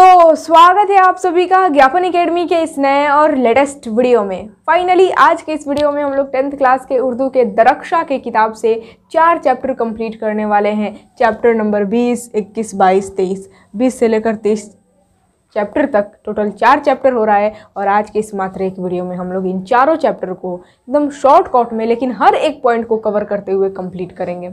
तो स्वागत है आप सभी का ज्ञापन एकेडमी के इस नए और लेटेस्ट वीडियो में फाइनली आज के इस वीडियो में हम लोग टेंथ क्लास के उर्दू के दरक्षा के किताब से चार चैप्टर कंप्लीट करने वाले हैं चैप्टर नंबर 20, 21, 22, 23, 20 से लेकर तेईस चैप्टर तक टोटल चार चैप्टर हो रहा है और आज के इस मात्र एक वीडियो में हम लोग इन चारों चैप्टर को एकदम शॉर्टकट में लेकिन हर एक पॉइंट को कवर करते हुए कंप्लीट करेंगे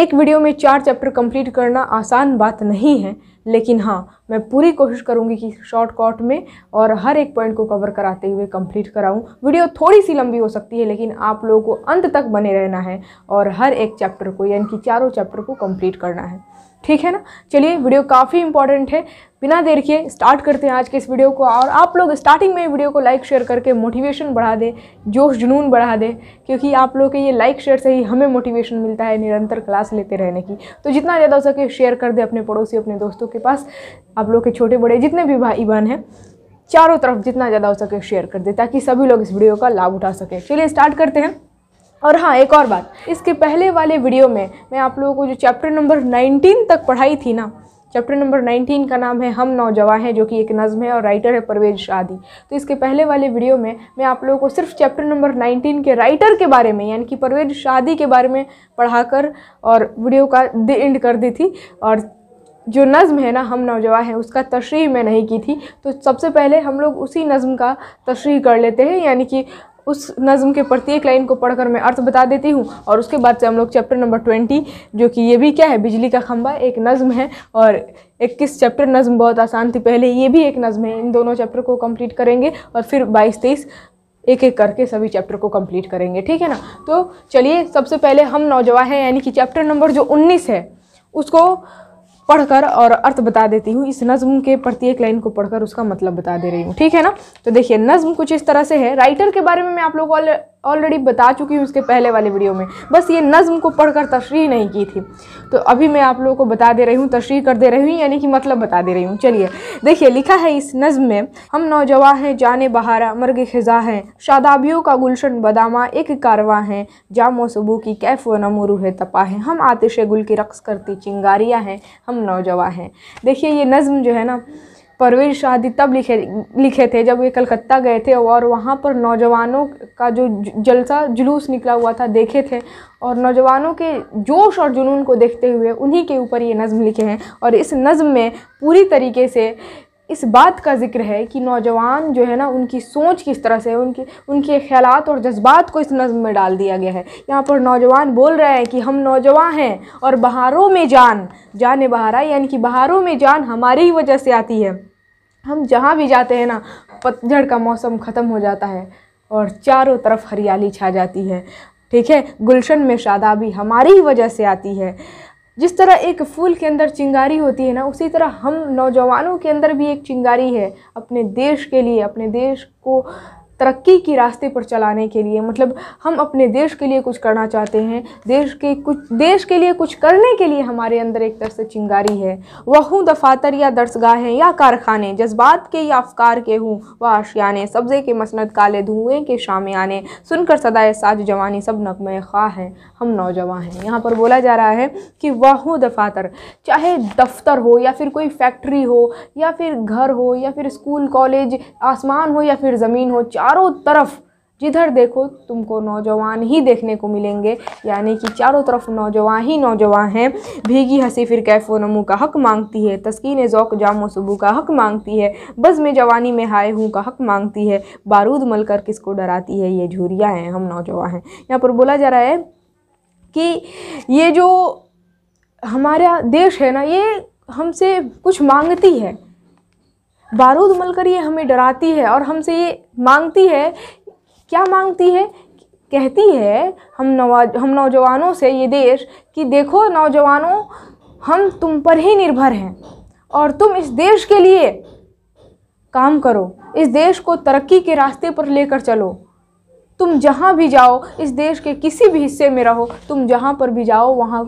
एक वीडियो में चार चैप्टर कंप्लीट करना आसान बात नहीं है लेकिन हाँ मैं पूरी कोशिश करूँगी कि शॉर्टकट में और हर एक पॉइंट को कवर कराते हुए कंप्लीट कराऊँ वीडियो थोड़ी सी लंबी हो सकती है लेकिन आप लोगों को अंत तक बने रहना है और हर एक चैप्टर को यानी कि चारों चैप्टर को कंप्लीट करना है ठीक है ना चलिए वीडियो काफ़ी इंपॉर्टेंट है बिना देर किए स्टार्ट करते हैं आज के इस वीडियो को और आप लोग स्टार्टिंग में वीडियो को लाइक शेयर करके मोटिवेशन बढ़ा दें जोश जुनून बढ़ा दें क्योंकि आप लोग के ये लाइक शेयर से ही हमें मोटिवेशन मिलता है निरंतर क्लास लेते रहने की तो जितना ज़्यादा हो सके शेयर कर दें अपने पड़ोसी अपने दोस्तों के पास आप लोग के छोटे बड़े जितने भी भाई बहन हैं चारों तरफ जितना ज़्यादा हो सके शेयर कर दें ताकि सभी लोग इस वीडियो का लाभ उठा सकें चलिए स्टार्ट करते हैं और हाँ एक और बात इसके पहले वाले वीडियो में मैं आप लोगों को जो चैप्टर नंबर 19 तक पढ़ाई थी ना चैप्टर नंबर 19 का नाम है हम नौजवान हैं जो कि एक नज़म है और राइटर है परवेज शादी तो इसके पहले वाले वीडियो में मैं आप लोगों को सिर्फ चैप्टर नंबर 19 के राइटर के बारे में यानी कि परवेज शादी के बारे में पढ़ाकर और वीडियो का एंड कर दी थी और जो नज़म है ना हम नौजवान हैं उसका तशरी मैं नहीं की थी तो सबसे पहले हम लोग उसी नज़म का तशरी कर लेते हैं यानी कि उस नज़म के प्रत्येक लाइन को पढ़कर मैं अर्थ बता देती हूँ और उसके बाद से हम लोग चैप्टर नंबर ट्वेंटी जो कि ये भी क्या है बिजली का खम्बा एक नज़म है और इक्कीस चैप्टर नज़म बहुत आसान थी पहले ये भी एक नज़म है इन दोनों चैप्टर को कम्प्लीट करेंगे और फिर बाईस तेईस एक एक करके सभी चैप्टर को कम्प्लीट करेंगे ठीक है ना तो चलिए सबसे पहले हम नौजवान हैं यानी कि चैप्टर नंबर जो उन्नीस है उसको पढ़कर और अर्थ बता देती हूँ इस नज्म के प्रत्येक लाइन को पढ़कर उसका मतलब बता दे रही हूँ ठीक है ना तो देखिए नज्म कुछ इस तरह से है राइटर के बारे में मैं आप लोगों को ऑलरेडी बता चुकी हूँ उसके पहले वाले वीडियो में बस ये नज़म को पढ़कर तशरी नहीं की थी तो अभी मैं आप लोगों को बता दे रही हूँ तशरी कर दे रही हूँ यानी कि मतलब बता दे रही हूँ चलिए देखिए लिखा है इस नज़म में हम नौजवान हैं जाने बहारा मर्ग खिजा हैं शादाबियों का गुलशन बदामा एक कारवा हैं जामो सबू की कैफ व नमोरू है तपा है हम आतिश गुल की रक्स करती चिंगारियाँ हैं हम नौजवान हैं देखिए ये नज़म जो है ना परवेज शादी तब लिखे लिखे थे जब वे कलकत्ता गए थे और वहाँ पर नौजवानों का जो जलसा जुलूस निकला हुआ था देखे थे और नौजवानों के जोश और जुनून को देखते हुए उन्हीं के ऊपर ये नज़म लिखे हैं और इस नज़म में पूरी तरीके से इस बात का जिक्र है कि नौजवान जो है ना उनकी सोच किस तरह से उनके उनके ख्याल और जज्बात को इस नज़म में डाल दिया गया है यहाँ पर नौजवान बोल रहे हैं कि हम नौजवान हैं और बहारों में जान जान बहारा यानी कि बहारों में जान हमारी ही वजह से आती है हम जहाँ भी जाते हैं ना पतझड़ का मौसम ख़त्म हो जाता है और चारों तरफ हरियाली छा जाती है ठीक है गुलशन में शादाबी हमारी ही वजह से आती है जिस तरह एक फूल के अंदर चिंगारी होती है ना उसी तरह हम नौजवानों के अंदर भी एक चिंगारी है अपने देश के लिए अपने देश को तरक्की के रास्ते पर चलाने के लिए मतलब हम अपने देश के लिए कुछ करना चाहते हैं देश के कुछ देश के लिए कुछ करने के लिए हमारे अंदर एक तरह से चिंगारी है वह हूँ दफातर या दरसगाहें या कारखाने जज्बात के या अफकार के हूँ वह आशियाने सब्ज़े के मसनत काले धुएँ के शामियाने सुनकर सदाए साज जवानी सब नगम ख्वा हैं हम नौजवान हैं यहाँ पर बोला जा रहा है कि वह हूँ दफातर चाहे दफ्तर हो या फिर कोई फैक्ट्री हो या फिर घर हो या फिर स्कूल कॉलेज आसमान हो या फिर ज़मीन हो चार चारों तरफ जिधर देखो तुमको नौजवान ही देखने को मिलेंगे यानी कि चारों तरफ नौजवान ही नौजवान हैं भीगी हंसी फिर कैफो नमू का हक मांगती है तस्कीन ज़ौक जामो सबू का हक मांगती है बज़ में जवानी में हाय हूँ का हक मांगती है बारूद मल कर किसको डराती है ये झूरिया हैं हम नौजवान हैं यहाँ पर बोला जा रहा है कि ये जो हमारा देश है ना ये हमसे कुछ मांगती है बारूद उमलकर ये हमें डराती है और हमसे ये मांगती है क्या मांगती है कहती है हम नवा हम नौजवानों से ये देश कि देखो नौजवानों हम तुम पर ही निर्भर हैं और तुम इस देश के लिए काम करो इस देश को तरक्की के रास्ते पर लेकर चलो तुम जहाँ भी जाओ इस देश के किसी भी हिस्से में रहो तुम जहाँ पर भी जाओ वहाँ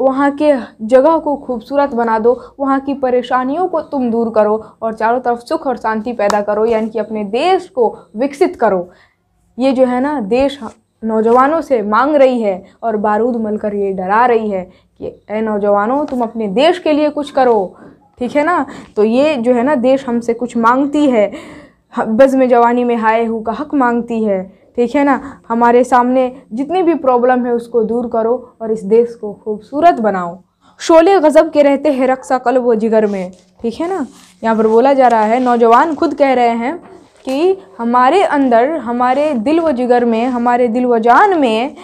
वहाँ के जगह को खूबसूरत बना दो वहाँ की परेशानियों को तुम दूर करो और चारों तरफ सुख और शांति पैदा करो यानी कि अपने देश को विकसित करो ये जो है ना देश नौजवानों से मांग रही है और बारूद मलकर ये डरा रही है कि ए नौजवानों तुम अपने देश के लिए कुछ करो ठीक है ना तो ये जो है ना देश हमसे कुछ मांगती है बज़ में जवानी में हाय हु का हक मांगती है ठीक है ना हमारे सामने जितनी भी प्रॉब्लम है उसको दूर करो और इस देश को खूबसूरत बनाओ शोले गज़ब के रहते हैं रक्सा कल व जिगर में ठीक है ना यहाँ पर बोला जा रहा है नौजवान खुद कह रहे हैं कि हमारे अंदर हमारे दिल व जिगर में हमारे दिल व जान में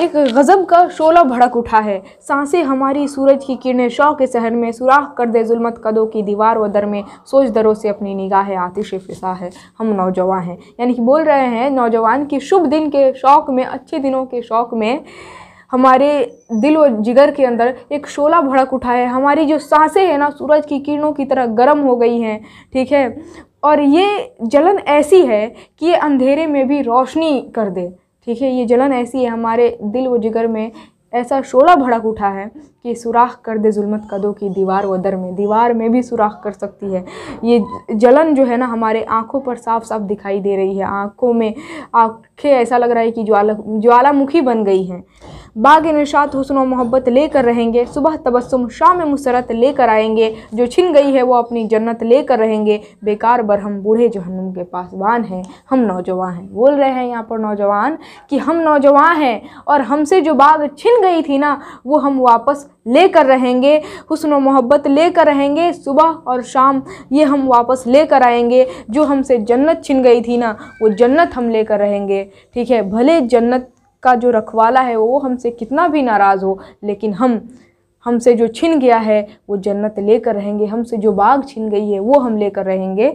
एक गज़ब का शोला भड़क उठा है सांसे हमारी सूरज की किरणें शौक के सहन में सुराख कर दे जुलमत कदों की दीवार व दर में सोच दरों से अपनी निगाह है आतिश फिसा है हम नौजवान हैं यानी कि बोल रहे हैं नौजवान की शुभ दिन के शौक में अच्छे दिनों के शौक में हमारे दिल व जिगर के अंदर एक शोला भड़क उठा है हमारी जो सांसें हैं ना सूरज की किरणों की तरह गर्म हो गई हैं ठीक है और ये जलन ऐसी है कि ये अंधेरे में भी रोशनी कर दे ठीक है ये जलन ऐसी है हमारे दिल व जिगर में ऐसा शोला भड़क उठा है कि सुराख कर दे जुल्मत कदों की दीवार व दर में दीवार में भी सुराख कर सकती है ये जलन जो है ना हमारे आँखों पर साफ साफ दिखाई दे रही है आँखों में आँखें ऐसा लग रहा है कि ज्वाला ज्वालामुखी बन गई हैं बाग निशात हुसन व मोहब्बत लेकर रहेंगे सुबह तबस्सुम शाम मुसरत लेकर आएंगे जो छिन गई है वो अपनी जन्नत लेकर रहेंगे बेकार बर हम बूढ़े जहनुम के पासवान हैं हम नौजवान हैं बोल रहे हैं यहाँ पर नौजवान कि हम नौजवान हैं और हमसे जो बाग छिन गई थी ना वो हम वापस लेकर रहेंगे हुसन मोहब्बत लेकर रहेंगे सुबह और शाम ये हम वापस लेकर आएंगे जो हमसे जन्नत छिन गई थी ना वो जन्नत हम लेकर रहेंगे ठीक है भले जन्नत का जो रखवाला है वो हमसे कितना भी नाराज़ हो लेकिन हम हमसे जो छिन गया है वो जन्नत लेकर रहेंगे हमसे जो बाग छिन गई है वो हम लेकर रहेंगे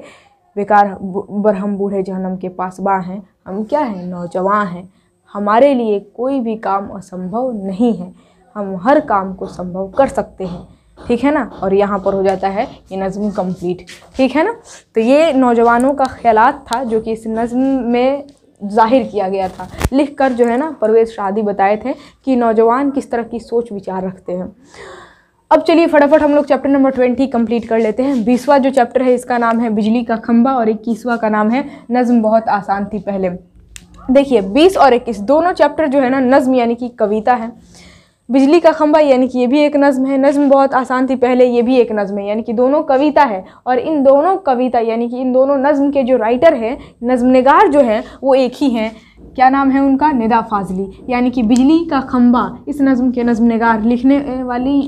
बेकार बर हम बूढ़े जहनम के बाँ हैं हम क्या हैं नौजवान हैं हमारे लिए कोई भी काम असंभव नहीं है हम हर काम को संभव कर सकते हैं ठीक है ना और यहाँ पर हो जाता है ये नज़म कंप्लीट ठीक है ना तो ये नौजवानों का ख्याल था जो कि इस नज़म में जाहिर किया गया था लिखकर जो है ना परवेज शादी बताए थे कि नौजवान किस तरह की सोच विचार रखते हैं अब चलिए फटाफट हम लोग चैप्टर नंबर ट्वेंटी कंप्लीट कर लेते हैं बीसवा जो चैप्टर है इसका नाम है बिजली का खंबा और इक्कीसवा का नाम है नज्म बहुत आसान थी पहले देखिए बीस और इक्कीस दोनों चैप्टर जो है ना नज्म यानी कि कविता है बिजली का खम्बा यानी कि ये भी एक नज़म है नज़म बहुत आसान थी पहले ये भी एक नज़म है यानी कि दोनों कविता है और इन दोनों कविता यानी कि इन दोनों नज़म के जो राइटर हैं नज़म नगार जो हैं वो एक ही हैं क्या नाम है उनका निदा फाजली यानी कि बिजली का खम्बा इस नज़म के नज़म नगार लिखने वाली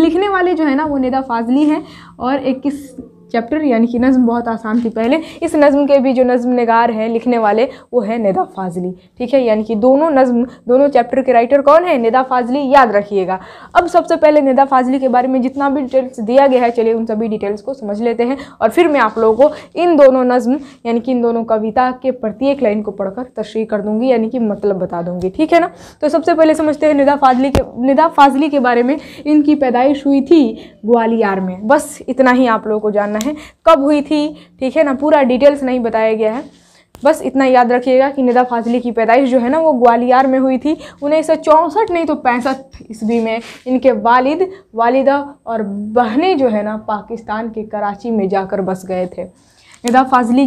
लिखने वाले जो है ना वो निदा फाजली हैं और इक्कीस चैप्टर यानी कि नज़म बहुत आसान थी पहले इस नज़म के भी जो नज़म नगार हैं लिखने वाले वो है निदा फाजली ठीक है यानी कि दोनों नज़म दोनों चैप्टर के राइटर कौन है निदा फाजली याद रखिएगा अब सबसे पहले निदा फाजली के बारे में जितना भी डिटेल्स दिया गया है चलिए उन सभी डिटेल्स को समझ लेते हैं और फिर मैं आप लोगों को इन दोनों नज़म यानी कि इन दोनों कविता के प्रत्येक लाइन को पढ़कर तशरी कर दूँगी यानी कि मतलब बता दूँगी ठीक है ना तो सबसे पहले समझते हैं निदा फाजली के निदा फाजली के बारे में इनकी पैदाइश हुई थी ग्वालियर में बस इतना ही आप लोगों को जानना करना है कब हुई थी ठीक है ना पूरा डिटेल्स नहीं बताया गया है बस इतना याद रखिएगा कि निदा फाजली की पैदाइश जो है ना वो ग्वालियर में हुई थी उन्नीस सौ चौंसठ नहीं तो पैंसठ ईस्वी में इनके वालिद वालिदा और बहनें जो है ना पाकिस्तान के कराची में जाकर बस गए थे निदा फाजली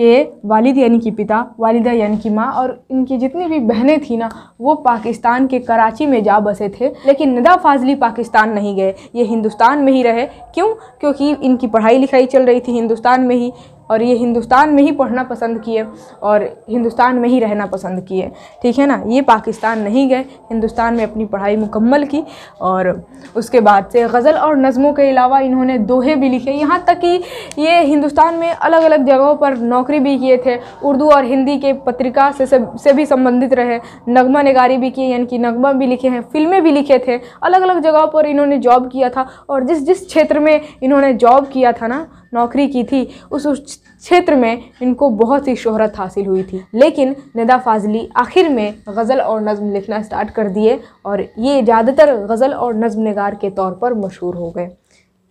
के वालिद यानी कि पिता वालिदा यानी कि माँ और इनकी जितनी भी बहनें थी ना वो पाकिस्तान के कराची में जा बसे थे लेकिन नदा फाजली पाकिस्तान नहीं गए ये हिंदुस्तान में ही रहे क्यों क्योंकि इनकी पढ़ाई लिखाई चल रही थी हिंदुस्तान में ही और ये हिंदुस्तान में ही पढ़ना पसंद किए और हिंदुस्तान में ही रहना पसंद किए ठीक है ना ये पाकिस्तान नहीं गए हिंदुस्तान में अपनी पढ़ाई मुकम्मल की और उसके बाद से गज़ल और नज़मों के अलावा इन्होंने दोहे भी लिखे यहाँ तक कि ये हिंदुस्तान में अलग अलग जगहों पर नौकरी भी किए थे उर्दू और हिंदी के पत्रिका से से भी संबंधित रहे नगमा नगारी भी किए यानी कि नगमा भी लिखे हैं फिल्में भी लिखे थे अलग अलग जगहों पर इन्होंने जॉब किया था और जिस जिस क्षेत्र में इन्होंने जॉब किया था ना नौकरी की थी उस क्षेत्र में इनको बहुत ही शोहरत हासिल हुई थी लेकिन निदा फाजली आखिर में गज़ल और नज़म लिखना स्टार्ट कर दिए और ये ज़्यादातर गज़ल और नज़म नगार के तौर पर मशहूर हो गए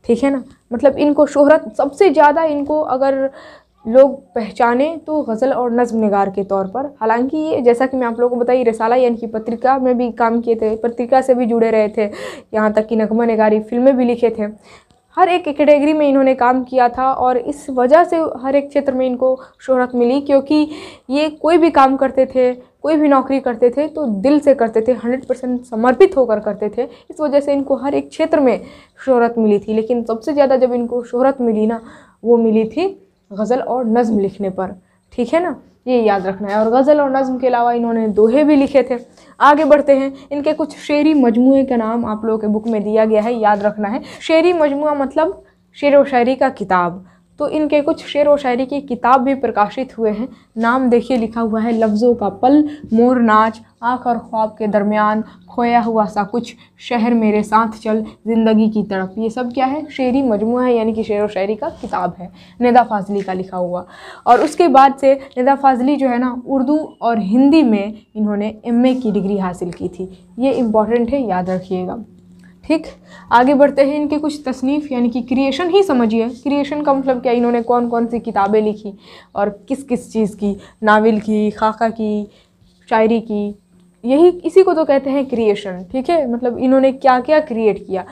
ठीक है ना मतलब इनको शोहरत सबसे ज़्यादा इनको अगर लोग पहचाने तो गज़ल और नज़म नगार के तौर पर हालांकि ये जैसा कि मैं आप लोगों को बताई रसाला यानी कि पत्रिका में भी काम किए थे पत्रिका से भी जुड़े रहे थे यहाँ तक कि नगमा नगारी फिल्में भी लिखे थे हर एक कैटेगरी में इन्होंने काम किया था और इस वजह से हर एक क्षेत्र में इनको शोहरत मिली क्योंकि ये कोई भी काम करते थे कोई भी नौकरी करते थे तो दिल से करते थे 100 परसेंट समर्पित होकर करते थे इस वजह से इनको हर एक क्षेत्र में शोहरत मिली थी लेकिन सबसे ज़्यादा जब इनको शोहरत मिली ना वो मिली थी गज़ल और नज़म लिखने पर ठीक है ना ये याद रखना है और गज़ल और नज़म के अलावा इन्होंने दोहे भी लिखे थे आगे बढ़ते हैं इनके कुछ शेरी मजमू का नाम आप लोगों के बुक में दिया गया है याद रखना है शेरी मजमू मतलब शेर व शायरी का किताब तो इनके कुछ शेर व शायरी की किताब भी प्रकाशित हुए हैं नाम देखिए लिखा हुआ है लफ्ज़ों का पल मोर नाच आँख और ख्वाब के दरमियान खोया हुआ सा कुछ शहर मेरे साथ चल ज़िंदगी की तड़प ये सब क्या है शेरी मजमू है यानी कि शेर व शायरी का किताब है निदा फाजली का लिखा हुआ और उसके बाद से निदा फाजली जो है ना उर्दू और हिंदी में इन्होंने एम की डिग्री हासिल की थी ये इम्पॉर्टेंट है याद रखिएगा ठीक आगे बढ़ते हैं इनके कुछ तसनीफ़ यानी कि क्रिएशन ही समझिए क्रिएशन का मतलब क्या इन्होंने कौन कौन सी किताबें लिखी और किस किस चीज़ की नावल की खाका की शायरी की यही इसी को तो कहते हैं क्रिएशन ठीक है मतलब इन्होंने क्या क्या क्रिएट किया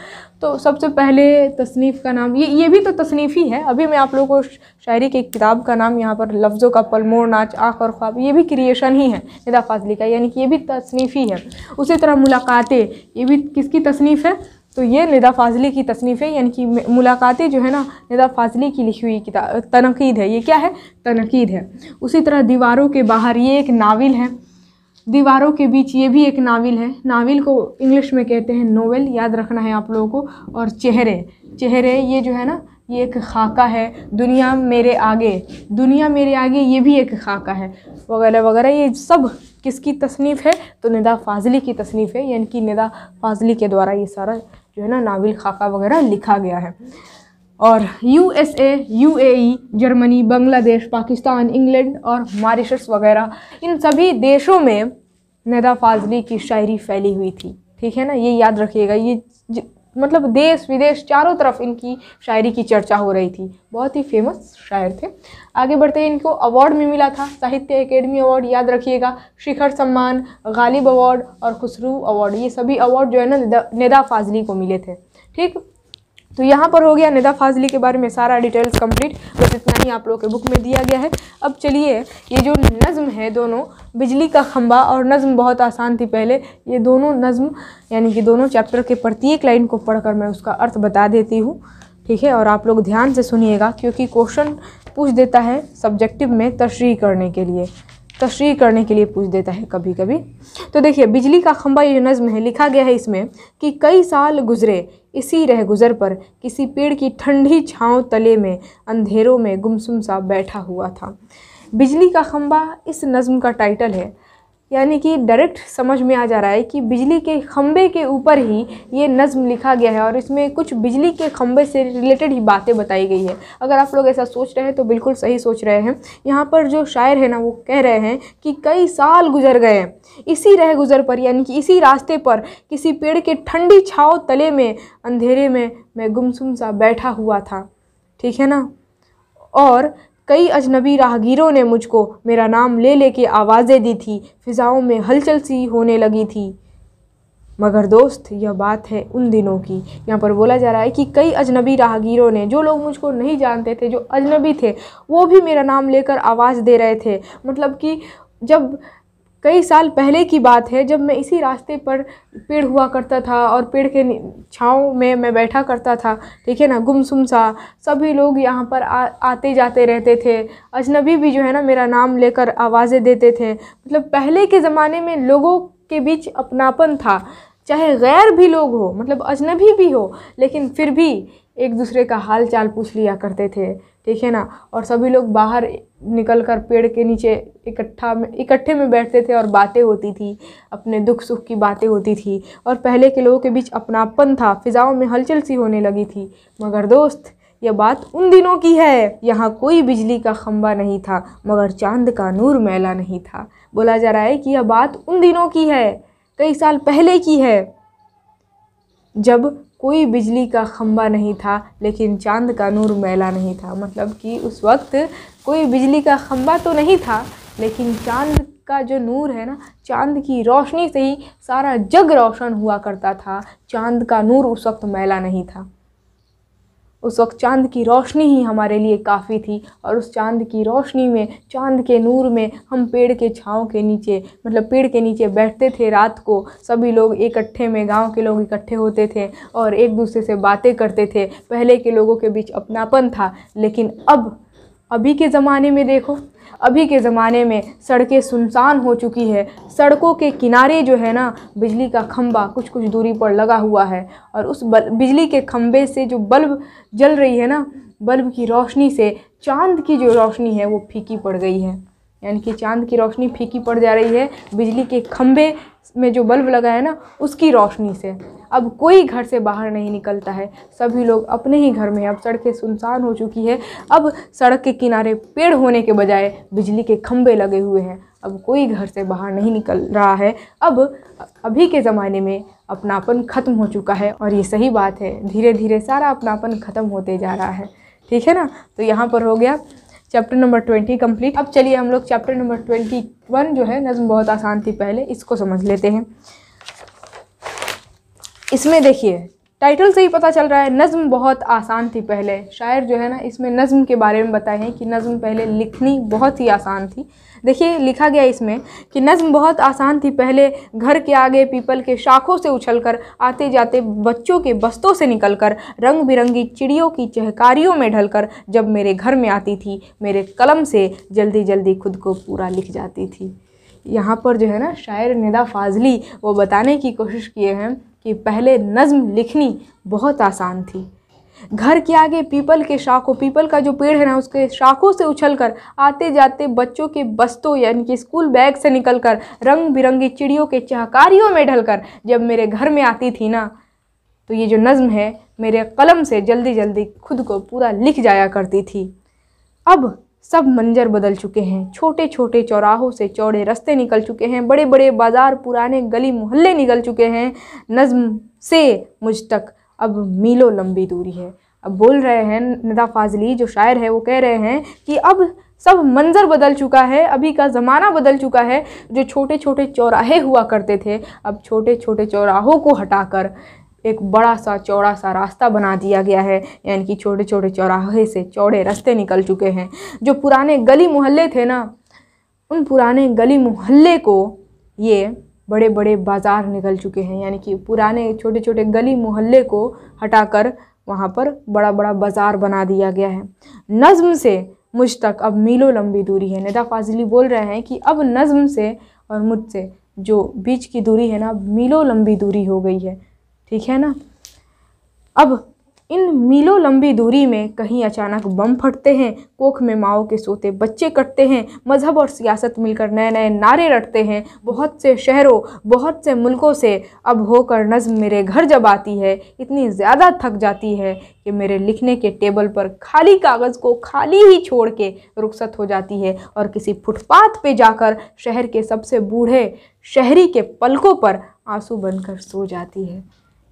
तो सबसे पहले तसनीफ़ का नाम ये ये भी तो तसनीफ़ ही है अभी मैं आप लोगों को शायरी की एक किताब का नाम यहाँ पर लफ्ज़ों का पलमोर नाच आँख और ख्वाब ये भी क्रिएशन ही है निदा फाजली का यानी कि ये भी तसनीफ़ ही है उसी तरह मुलाकातें ये भी किसकी तसनीफ़ है तो ये निदा फाजली की तसनीफ़ है यानी कि मुलाकातें जो है ना निदा फाजली की लिखी हुई किताब तनकीद है ये क्या है तनकीद है उसी तरह दीवारों के बाहर ये एक नावल है दीवारों के बीच ये भी एक नावल है नावल को इंग्लिश में कहते हैं नोवेल याद रखना है आप लोगों को और चेहरे चेहरे ये जो है ना ये एक खाका है दुनिया मेरे आगे दुनिया मेरे आगे ये भी एक खाका है वगैरह वगैरह ये सब किसकी तसनीफ़ है तो निदा फाजली की तसनीफ़ है यानी कि निदा फाजली के द्वारा ये सारा जो है ना नावल खाका वगैरह लिखा गया है और U S U A Germany Bangladesh Pakistan England और मॉरिशस वगैरह इन सभी देशों में नदा फाजली की शायरी फैली हुई थी ठीक है ना ये याद रखिएगा ये ज, मतलब देश विदेश चारों तरफ इनकी शायरी की चर्चा हो रही थी बहुत ही फेमस शायर थे आगे बढ़ते हैं इनको अवार्ड भी मिला था साहित्य एकेडमी अवार्ड याद रखिएगा शिखर सम्मान गालिब अवार्ड और खुसरू अवार्ड ये सभी अवार्ड जो है ना नेदा फाजली को मिले थे ठीक तो यहाँ पर हो गया निदा फाजली के बारे में सारा डिटेल्स कंप्लीट बस इतना ही आप लोगों के बुक में दिया गया है अब चलिए ये जो नज़म है दोनों बिजली का खम्बा और नज़म बहुत आसान थी पहले ये दोनों नज़म यानी कि दोनों चैप्टर के प्रत्येक लाइन को पढ़कर मैं उसका अर्थ बता देती हूँ ठीक है और आप लोग ध्यान से सुनिएगा क्योंकि क्वेश्चन पूछ देता है सब्जेक्टिव में तशरी करने के लिए तशरी करने के लिए पूछ देता है कभी कभी तो देखिए बिजली का खम्बा ये नज़म है लिखा गया है इसमें कि कई साल गुजरे इसी रह गुज़र पर किसी पेड़ की ठंडी छाँव तले में अंधेरों में गुमसुम सा बैठा हुआ था बिजली का खम्बा इस नज़म का टाइटल है यानी कि डायरेक्ट समझ में आ जा रहा है कि बिजली के खम्भे के ऊपर ही ये नज़म लिखा गया है और इसमें कुछ बिजली के खम्भे से रिलेटेड ही बातें बताई गई है अगर आप लोग ऐसा सोच रहे हैं तो बिल्कुल सही सोच रहे हैं यहाँ पर जो शायर है ना वो कह रहे हैं कि कई साल गुजर गए हैं इसी रह गुजर पर यानी कि इसी रास्ते पर किसी पेड़ के ठंडी छाव तले में अंधेरे में मैं गुमसुम सा बैठा हुआ था ठीक है ना और कई अजनबी राहगीरों ने मुझको मेरा नाम ले लेके आवाज़ें दी थी फ़िज़ाओं में हलचल सी होने लगी थी मगर दोस्त यह बात है उन दिनों की यहाँ पर बोला जा रहा है कि कई अजनबी राहगीरों ने जो लोग मुझको नहीं जानते थे जो अजनबी थे वो भी मेरा नाम लेकर आवाज़ दे रहे थे मतलब कि जब कई साल पहले की बात है जब मैं इसी रास्ते पर पेड़ हुआ करता था और पेड़ के छाँव में मैं बैठा करता था ठीक है ना गुमसुम सा सभी लोग यहाँ पर आ, आते जाते रहते थे अजनबी भी जो है ना मेरा नाम लेकर आवाज़ें देते थे मतलब पहले के ज़माने में लोगों के बीच अपनापन था चाहे गैर भी लोग हो मतलब अजनबी भी हो लेकिन फिर भी एक दूसरे का हाल चाल पूछ लिया करते थे ठीक है ना और सभी लोग बाहर निकल कर पेड़ के नीचे इकट्ठा में इकट्ठे में बैठते थे और बातें होती थी अपने दुख सुख की बातें होती थी और पहले के लोगों के बीच अपनापन था फिजाओं में हलचल सी होने लगी थी मगर दोस्त यह बात उन दिनों की है यहाँ कोई बिजली का खम्बा नहीं था मगर चांद का नूर मैला नहीं था बोला जा रहा है कि यह बात उन दिनों की है कई साल पहले की है जब कोई बिजली का खम्बा नहीं था लेकिन चाँद का नूर मैला नहीं था मतलब कि उस वक्त कोई बिजली का खम्बा तो नहीं था लेकिन चाँद का जो नूर है ना चाँद की रोशनी से ही सारा जग रोशन हुआ करता था चाँद का नूर उस वक्त मैला नहीं था उस वक्त चांद की रोशनी ही हमारे लिए काफ़ी थी और उस चांद की रोशनी में चांद के नूर में हम पेड़ के छाँव के नीचे मतलब पेड़ के नीचे बैठते थे रात को सभी लोग इकट्ठे में गांव के लोग इकट्ठे होते थे और एक दूसरे से बातें करते थे पहले के लोगों के बीच अपनापन था लेकिन अब अभी के ज़माने में देखो अभी के ज़माने में सड़कें सुनसान हो चुकी है सड़कों के किनारे जो है ना बिजली का खम्बा कुछ कुछ दूरी पर लगा हुआ है और उस बिजली के खम्भे से जो बल्ब जल रही है ना बल्ब की रोशनी से चांद की जो रोशनी है वो फीकी पड़ गई है यानी कि चांद की रोशनी फीकी पड़ जा रही है बिजली के खम्भे में जो बल्ब लगा है ना उसकी रोशनी से अब कोई घर से बाहर नहीं निकलता है सभी लोग अपने ही घर में अब सड़कें सुनसान हो चुकी है अब सड़क के किनारे पेड़ होने के बजाय बिजली के खम्भे लगे हुए हैं अब कोई घर से बाहर नहीं निकल रहा है अब अभी के ज़माने में अपनापन ख़त्म हो चुका है और ये सही बात है धीरे धीरे सारा अपनापन ख़त्म होते जा रहा है ठीक है ना तो यहाँ पर हो गया चैप्टर नंबर ट्वेंटी कंप्लीट अब चलिए हम लोग चैप्टर नंबर ट्वेंटी वन जो है नज़म बहुत आसान थी पहले इसको समझ लेते हैं इसमें देखिए टाइटल से ही पता चल रहा है नज़म बहुत आसान थी पहले शायर जो है ना इसमें नज़म के बारे में बताए हैं कि नज़म पहले लिखनी बहुत ही आसान थी देखिए लिखा गया इसमें कि नज़म बहुत आसान थी पहले घर के आगे पीपल के शाखों से उछलकर आते जाते बच्चों के बस्तों से निकलकर रंग बिरंगी चिड़ियों की चहकारियों में ढलकर जब मेरे घर में आती थी मेरे कलम से जल्दी जल्दी खुद को पूरा लिख जाती थी यहाँ पर जो है ना शायर निदा फाजली वो बताने की कोशिश किए हैं कि पहले नज़म लिखनी बहुत आसान थी घर के आगे पीपल के शाखों पीपल का जो पेड़ है ना उसके शाखों से उछलकर आते जाते बच्चों के बस्तों यानी कि स्कूल बैग से निकलकर रंग बिरंगी चिड़ियों के चहकारियों में ढलकर जब मेरे घर में आती थी ना तो ये जो नज़म है मेरे कलम से जल्दी जल्दी खुद को पूरा लिख जाया करती थी अब सब मंजर बदल चुके हैं छोटे छोटे चौराहों से चौड़े रास्ते निकल चुके हैं बड़े बड़े बाज़ार पुराने गली मोहल्ले निकल चुके हैं नज़म से मुझ तक अब मीलों लंबी दूरी है अब बोल रहे हैं नदा फाजली जो शायर है वो कह रहे हैं कि अब सब मंज़र बदल चुका है अभी का ज़माना बदल चुका है जो छोटे छोटे चौराहे हुआ करते थे अब छोटे छोटे चौराहों को हटाकर एक बड़ा सा चौड़ा सा रास्ता बना दिया गया है यानी कि छोटे छोटे चौराहे से चौड़े रास्ते निकल चुके हैं जो पुराने गली मोहल्ले थे ना उन पुराने गली मोहल्ले को ये बड़े बड़े बाज़ार निकल चुके हैं यानी कि पुराने छोटे छोटे गली मोहल्ले को हटाकर वहाँ पर बड़ा बड़ा बाज़ार बना दिया गया है नज़म से मुझ तक अब मीलों लंबी दूरी है निदा फाजिली बोल रहे हैं कि अब नज़म से और मुझसे जो बीच की दूरी है ना मीलों लंबी दूरी हो गई है ठीक है ना अब इन मीलों लंबी दूरी में कहीं अचानक बम फटते हैं कोख में माओ के सोते बच्चे कटते हैं मज़हब और सियासत मिलकर नए नए नारे रटते हैं बहुत से शहरों बहुत से मुल्कों से अब होकर नज़म मेरे घर जब आती है इतनी ज़्यादा थक जाती है कि मेरे लिखने के टेबल पर खाली कागज़ को खाली ही छोड़ के रुखसत हो जाती है और किसी फुटपाथ पर जाकर शहर के सबसे बूढ़े शहरी के पलकों पर आंसू बनकर सो जाती है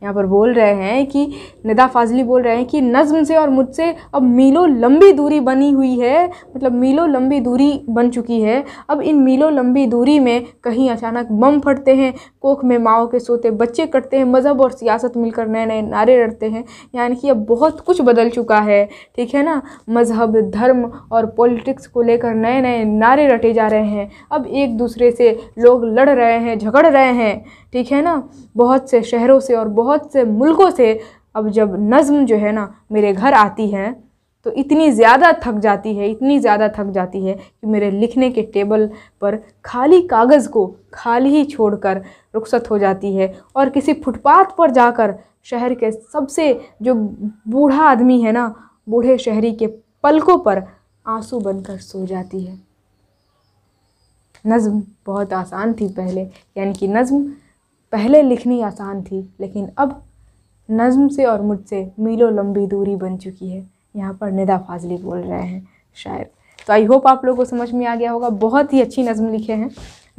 यहाँ पर बोल रहे हैं कि निदा फाजली बोल रहे हैं कि नज़म से और मुझसे अब मीलों लंबी दूरी बनी हुई है मतलब मीलों लंबी दूरी बन चुकी है अब इन मीलों लंबी दूरी में कहीं अचानक बम फटते हैं कोख में माओ के सोते बच्चे कटते हैं मज़हब और सियासत मिलकर नए नए नारे रटते हैं यानी कि अब बहुत कुछ बदल चुका है ठीक है ना मज़हब धर्म और पॉलिटिक्स को लेकर नए नए नारे रटे जा रहे हैं अब एक दूसरे से लोग लड़ रहे हैं झगड़ रहे हैं ठीक है ना बहुत से शहरों से और बहुत बहुत से मुल्कों से अब जब नज़म जो है ना मेरे घर आती है तो इतनी ज़्यादा थक जाती है इतनी ज़्यादा थक जाती है कि मेरे लिखने के टेबल पर खाली कागज़ को खाली ही छोड़कर रुखसत हो जाती है और किसी फुटपाथ पर जाकर शहर के सबसे जो बूढ़ा आदमी है ना बूढ़े शहरी के पलकों पर आंसू बनकर सो जाती है नज़म बहुत आसान थी पहले यानी कि नज़म पहले लिखनी आसान थी लेकिन अब नज़म से और मुझसे मीलों लंबी दूरी बन चुकी है यहाँ पर निदा फाजली बोल रहे हैं शायर तो आई होप आप लोगों को समझ में आ गया होगा बहुत ही अच्छी नज़म लिखे हैं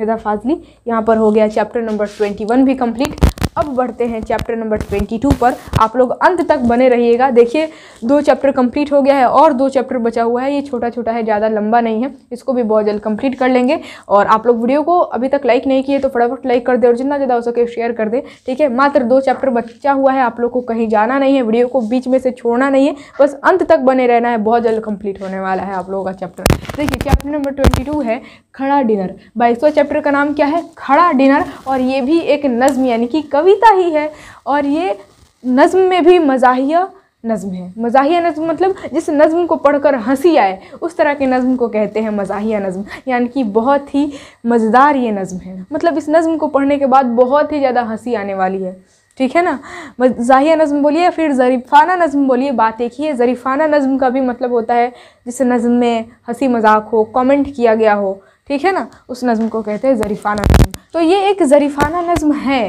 निदा फाजली यहाँ पर हो गया चैप्टर नंबर ट्वेंटी वन भी कंप्लीट अब बढ़ते हैं चैप्टर नंबर ट्वेंटी टू पर आप लोग अंत तक बने रहिएगा देखिए दो चैप्टर कंप्लीट हो गया है और दो चैप्टर बचा हुआ है ये छोटा छोटा है ज़्यादा लंबा नहीं है इसको भी बहुत जल्द कंप्लीट कर लेंगे और आप लोग वीडियो को अभी तक लाइक नहीं किए तो फटाफट लाइक कर दें और जितना ज़्यादा हो सके शेयर कर दे ठीक है मात्र दो चैप्टर बचा हुआ है आप लोग को कहीं जाना नहीं है वीडियो को बीच में से छोड़ना नहीं है बस अंत तक बने रहना है बहुत जल्द कंप्लीट होने वाला है आप लोगों का चैप्टर देखिए चैप्टर नंबर ट्वेंटी टू है खड़ा डिनर बाईसवा चैप्टर का नाम क्या है खड़ा डिनर और ये भी एक नज्म यानी कि कव कविता ही है और ये नज़म में भी मज़ाहिया नज़म है मज़ाहिया नज़म मतलब जिस नज़म को पढ़कर हंसी आए उस तरह के नज़म को कहते हैं मज़ाहिया नज़म यानी कि बहुत ही मज़ेदार ये नज़म है मतलब इस नज़म को पढ़ने के बाद बहुत ही ज़्यादा हंसी आने वाली है ठीक है ना मजाहिया नज़म बोलिए फिर ज़रीफ़ाना नज़म बोलिए बात एक ही है ज़रीफ़ाना नज़म का भी मतलब होता है जिस नज़म में हंसी मजाक हो कमेंट किया गया हो ठीक है ना उस नज़म को कहते हैं ज़रीफ़ाना नज़म तो ये एक ज़रीफ़ाना नज़म है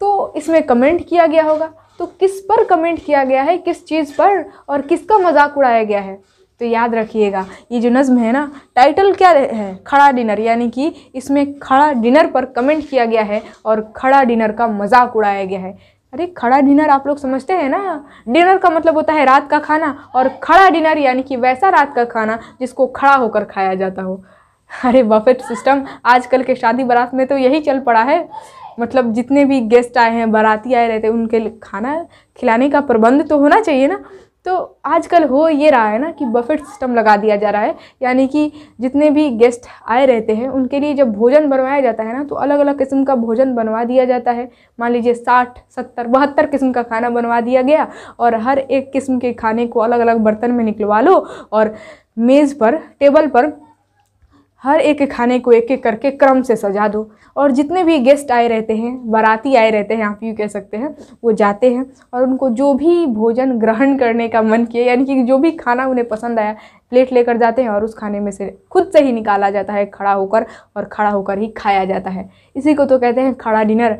तो इसमें कमेंट किया गया होगा तो किस पर कमेंट किया गया है किस चीज़ पर और किसका मजाक उड़ाया गया है तो याद रखिएगा ये जो नज़म है ना टाइटल क्या है खड़ा डिनर यानी कि इसमें खड़ा डिनर पर कमेंट किया गया है और खड़ा डिनर का मजाक उड़ाया गया है अरे खड़ा डिनर आप लोग समझते हैं ना डिनर का मतलब होता है रात का खाना और खड़ा डिनर यानी कि वैसा रात का खाना जिसको खड़ा होकर खाया जाता हो अरे बफेट सिस्टम आजकल के शादी बारात में तो यही चल पड़ा है मतलब जितने भी गेस्ट आए हैं बाराती आए रहते हैं उनके खाना खिलाने का प्रबंध तो होना चाहिए ना तो आजकल हो ये रहा है ना कि बफेट सिस्टम लगा दिया जा रहा है यानी कि जितने भी गेस्ट आए रहते हैं उनके लिए जब भोजन बनवाया जाता है ना तो अलग अलग किस्म का भोजन बनवा दिया जाता है मान लीजिए साठ सत्तर बहत्तर किस्म का खाना बनवा दिया गया और हर एक किस्म के खाने को अलग अलग बर्तन में निकलवा लो और मेज़ पर टेबल पर हर एक खाने को एक एक करके क्रम से सजा दो और जितने भी गेस्ट आए रहते हैं बाराती आए रहते हैं आप यूँ कह सकते हैं वो जाते हैं और उनको जो भी भोजन ग्रहण करने का मन किया यानी कि जो भी खाना उन्हें पसंद आया प्लेट लेकर जाते हैं और उस खाने में से खुद से ही निकाला जाता है खड़ा होकर और खड़ा होकर ही खाया जाता है इसी को तो कहते हैं खड़ा डिनर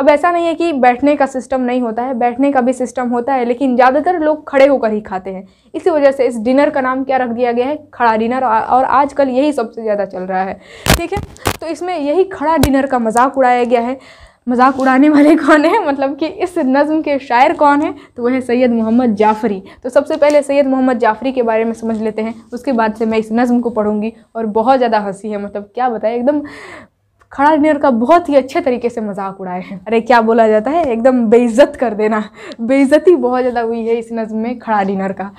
अब ऐसा नहीं है कि बैठने का सिस्टम नहीं होता है बैठने का भी सिस्टम होता है लेकिन ज़्यादातर लोग खड़े होकर ही खाते हैं इसी वजह से इस डिनर का नाम क्या रख दिया गया है खड़ा डिनर और आजकल यही सबसे ज़्यादा चल रहा है ठीक है तो इसमें यही खड़ा डिनर का मजाक उड़ाया गया है मजाक उड़ाने वाले कौन हैं मतलब कि इस नज़म के शायर कौन हैं तो वह है सैयद मोहम्मद जाफ़री तो सबसे पहले सैयद मोहम्मद जाफ़री के बारे में समझ लेते हैं उसके बाद से मैं इस नज़म को पढ़ूंगी और बहुत ज़्यादा हंसी है मतलब क्या बताएं एकदम खड़ा डिनर का बहुत ही अच्छे तरीके से मजाक उड़ाए हैं अरे क्या बोला जाता है एकदम बेइज्जत कर देना बेइज्जती बहुत ज़्यादा हुई है इस नज़म में खड़ा डिनर का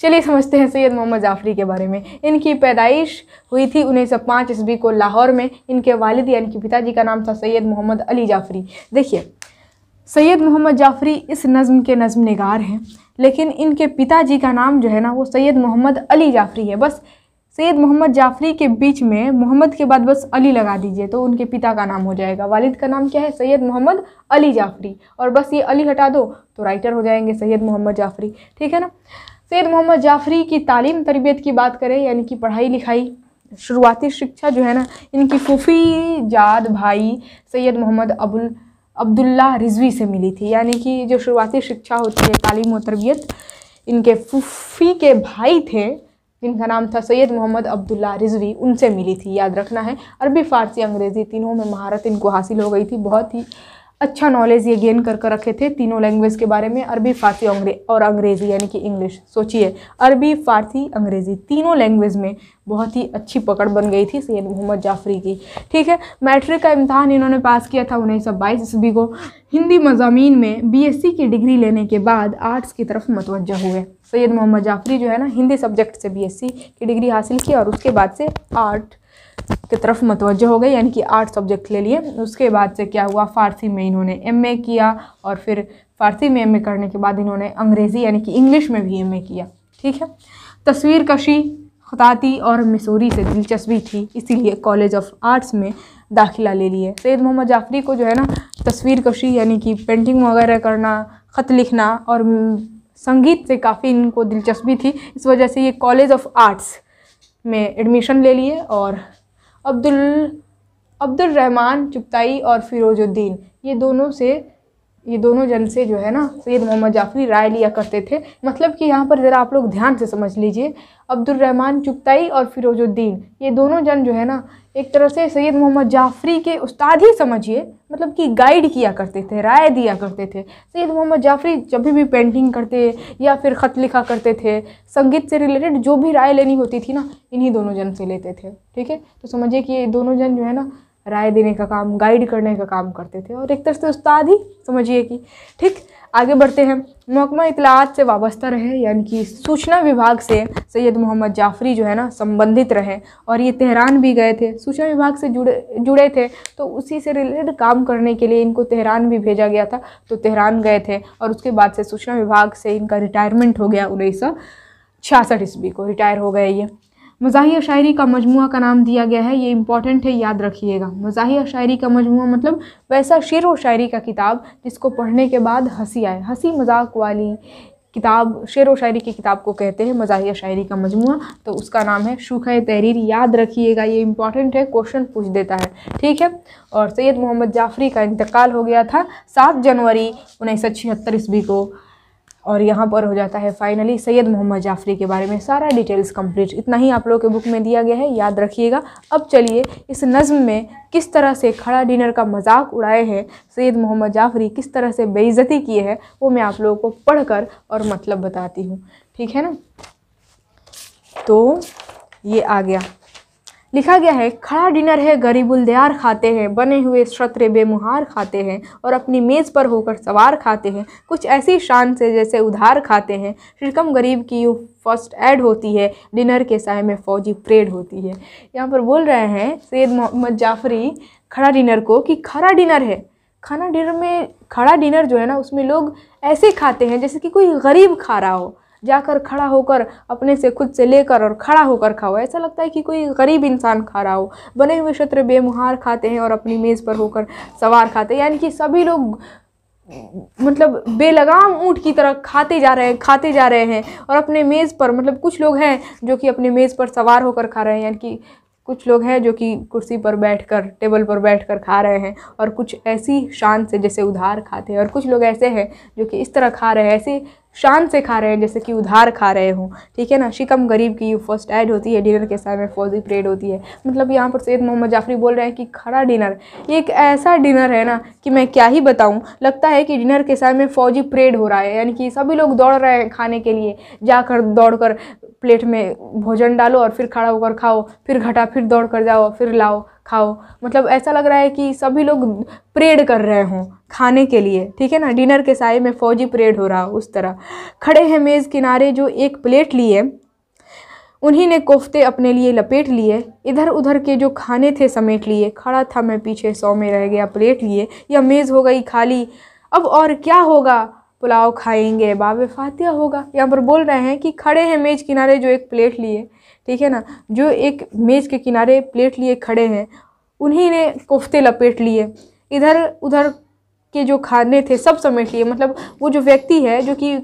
चलिए समझते हैं सैयद मोहम्मद जाफरी के बारे में इनकी पैदाइश हुई थी उन्नीस सौ पाँच ईस्वी को लाहौर में इनके वालिद यानी कि पिताजी का नाम था सैयद मोहम्मद अली जाफरी देखिए सैयद मोहम्मद जाफरी इस नज़म के नज़म नगार हैं लेकिन इनके पिताजी का नाम जो है ना वो सैयद मोहम्मद अली जाफरी है बस सैद मोहम्मद जाफरी के बीच में मोहम्मद के बाद बस अली लगा दीजिए तो उनके पिता का नाम हो जाएगा वालिद का नाम क्या है सैयद मोहम्मद अली जाफरी और बस ये अली हटा दो तो राइटर हो जाएंगे सैयद मोहम्मद जाफरी ठीक है ना सैयद मोहम्मद जाफरी की तालीम तरबियत की बात करें यानी कि पढ़ाई लिखाई शुरुआती शिक्षा जो है ना इनकी फूफी जाद भाई सैयद मोहम्मद अबुल अब्दुल्ला रिजवी से मिली थी यानी कि जो शुरुआती शिक्षा होती है तालीम व तरबियत इनके फूफी के भाई थे जिनका नाम था सैयद मोहम्मद अब्दुल्ला रिजवी उनसे मिली थी याद रखना है अरबी फ़ारसी अंग्रेज़ी तीनों में महारत इनको हासिल हो गई थी बहुत ही अच्छा नॉलेज ये गेन कर कर रखे थे तीनों लैंग्वेज के बारे में अरबी फ़ारसी और अंग्रेज़ी यानी कि इंग्लिश सोचिए अरबी फ़ारसी अंग्रेज़ी तीनों लैंग्वेज में बहुत ही अच्छी पकड़ बन गई थी सैयद मोहम्मद जाफरी की ठीक है मैट्रिक का इम्तहान इन्होंने पास किया था उन्नीस सौ बाईस ईस्वी को हिंदी मजामी में बी की डिग्री लेने के बाद आर्ट्स की तरफ मतवजह हुए सैयद तो मोहम्मद जाफरी जो है ना हिंदी सब्जेक्ट से बीएससी की डिग्री हासिल की और उसके बाद से आर्ट की तरफ मतवजह हो गए यानी कि आर्ट सब्जेक्ट ले लिए उसके बाद से क्या हुआ फ़ारसी में इन्होंने एमए किया और फिर फ़ारसी में एमए करने के बाद इन्होंने अंग्रेज़ी यानी कि इंग्लिश में भी एम किया ठीक है तस्वीर कशी खताती और मिसूरी से दिलचस्पी थी इसीलिए कॉलेज ऑफ आर्ट्स में दाखिला ले लिए सैद मोहम्मद जाफरी को जो है ना तस्वीर कशी यानी कि पेंटिंग वगैरह करना ख़त लिखना और संगीत से काफ़ी इनको दिलचस्पी थी इस वजह से ये कॉलेज ऑफ आर्ट्स में एडमिशन ले लिए और अब्दुल अब्दुल रहमान चुपताई और फिरोजुद्दीन ये दोनों से ये दोनों जन से जो है ना सैयद मोहम्मद जाफरी राय लिया करते थे मतलब कि यहाँ पर ज़रा आप लोग ध्यान से समझ लीजिए अब्दुलरहमान चुगताई और फिरोजुद्दीन ये दोनों जन जो है ना एक तरह से सैयद मोहम्मद जाफरी के उस्ताद ही समझिए मतलब कि गाइड किया करते थे राय दिया करते थे सैयद मोहम्मद जाफरी जब भी पेंटिंग करते या फिर ख़त लिखा करते थे संगीत से रिलेटेड जो भी राय लेनी होती थी ना इन्हीं दोनों जन से लेते थे ठीक है तो समझिए कि ये दोनों जन जो है ना राय देने का काम गाइड करने का काम करते थे और एक तरह से उस्ताद ही समझिए कि ठीक आगे बढ़ते हैं महकमा इतलात से वाबस्ता रहे यानी कि सूचना विभाग से सैयद मोहम्मद जाफरी जो है ना संबंधित रहे और ये तेहरान भी गए थे सूचना विभाग से जुड़े जुड़े थे तो उसी से रिलेटेड काम करने के लिए इनको तेहरान भी भेजा गया था तो तेहरान गए थे और उसके बाद से सूचना विभाग से इनका रिटायरमेंट हो गया उन्नीस सौ छियासठ ईस्वी को रिटायर हो गए ये मज़ाहिया शायरी का मजमू का नाम दिया गया है ये इंपॉर्टेंट है याद रखिएगा मज़ाहिया शायरी का मजमू मतलब वैसा शेर व शायरी का किताब जिसको पढ़ने के बाद हंसी आए हंसी मजाक वाली किताब शेर व शायरी की किताब को कहते हैं मज़ाहिया शायरी का मजमु तो उसका नाम है शूख तहरीर याद रखिएगा ये इंपॉर्टेंट है क्वेश्चन पूछ देता है ठीक है और सैयद मोहम्मद जाफ़री का इंतकाल हो गया था सात जनवरी उन्नीस सौ छिहत्तर ईस्वी को और यहाँ पर हो जाता है फाइनली सैयद मोहम्मद जाफरी के बारे में सारा डिटेल्स कंप्लीट इतना ही आप लोगों के बुक में दिया गया है याद रखिएगा अब चलिए इस नज़म में किस तरह से खड़ा डिनर का मजाक उड़ाए हैं सैयद मोहम्मद जाफरी किस तरह से बेइज्जती किए हैं वो मैं आप लोगों को पढ़कर और मतलब बताती हूँ ठीक है ना तो ये आ गया लिखा गया है खड़ा डिनर है गरीबुल दयार खाते हैं बने हुए शत्र बेमुहार खाते हैं और अपनी मेज़ पर होकर सवार खाते हैं कुछ ऐसी शान से जैसे उधार खाते हैं श्रीकम गरीब की यू फर्स्ट ऐड होती है डिनर के साय में फ़ौजी परेड होती है यहाँ पर बोल रहे हैं सैद मोहम्मद जाफरी खड़ा डिनर को कि खड़ा डिनर है खाना डिनर में खड़ा डिनर जो है ना उसमें लोग ऐसे खाते हैं जैसे कि कोई गरीब खा रहा हो जाकर खड़ा होकर अपने से खुद से लेकर और खड़ा होकर खाओ ऐसा लगता है कि कोई गरीब इंसान खा रहा हो बने हुए शत्र बेमुहार खाते हैं और अपनी मेज़ पर होकर सवार खाते हैं यानी कि सभी लोग मतलब बेलगाम ऊँट की तरह खाते जा रहे हैं खाते जा रहे हैं और अपने मेज़ पर मतलब कुछ लोग हैं जो कि अपने मेज़ पर सवार होकर खा रहे हैं यानी कि कुछ लोग हैं जो कि कुर्सी पर बैठकर टेबल पर बैठकर खा रहे हैं और कुछ ऐसी शान से जैसे उधार खाते हैं और कुछ लोग ऐसे हैं जो कि इस तरह खा रहे हैं ऐसे शान से खा रहे हैं जैसे कि उधार खा रहे हो ठीक है ना शिकम गरीब की फर्स्ट ऐड होती है डिनर के समय फौजी परेड होती है मतलब यहाँ पर सैद मोहम्मद जाफरी बोल रहे हैं कि खड़ा डिनर ये एक ऐसा डिनर है ना कि मैं क्या ही बताऊँ लगता है कि डिनर के समय फौजी परेड हो रहा है यानी कि सभी लोग दौड़ रहे हैं खाने के लिए जाकर दौड़ कर प्लेट में भोजन डालो और फिर खड़ा होकर खाओ फिर घटा फिर दौड़ कर जाओ फिर लाओ खाओ मतलब ऐसा लग रहा है कि सभी लोग परेड कर रहे हों खाने के लिए ठीक है ना डिनर के साय में फौजी परेड हो रहा उस तरह खड़े हैं मेज़ किनारे जो एक प्लेट लिए उन्हीं ने कोफ्ते अपने लिए लपेट लिए इधर उधर के जो खाने थे समेट लिए खड़ा था मैं पीछे सौ में रह गया प्लेट लिए या मेज़ हो गई खाली अब और क्या होगा पुलाव खाएंगे बाबे फातिया होगा यहाँ पर बोल रहे हैं कि खड़े हैं मेज़ किनारे जो एक प्लेट लिए ठीक है ना जो एक मेज़ के किनारे प्लेट लिए खड़े हैं उन्हीं ने कोफ्ते लपेट लिए इधर उधर के जो खाने थे सब समेट लिए मतलब वो जो व्यक्ति है जो कि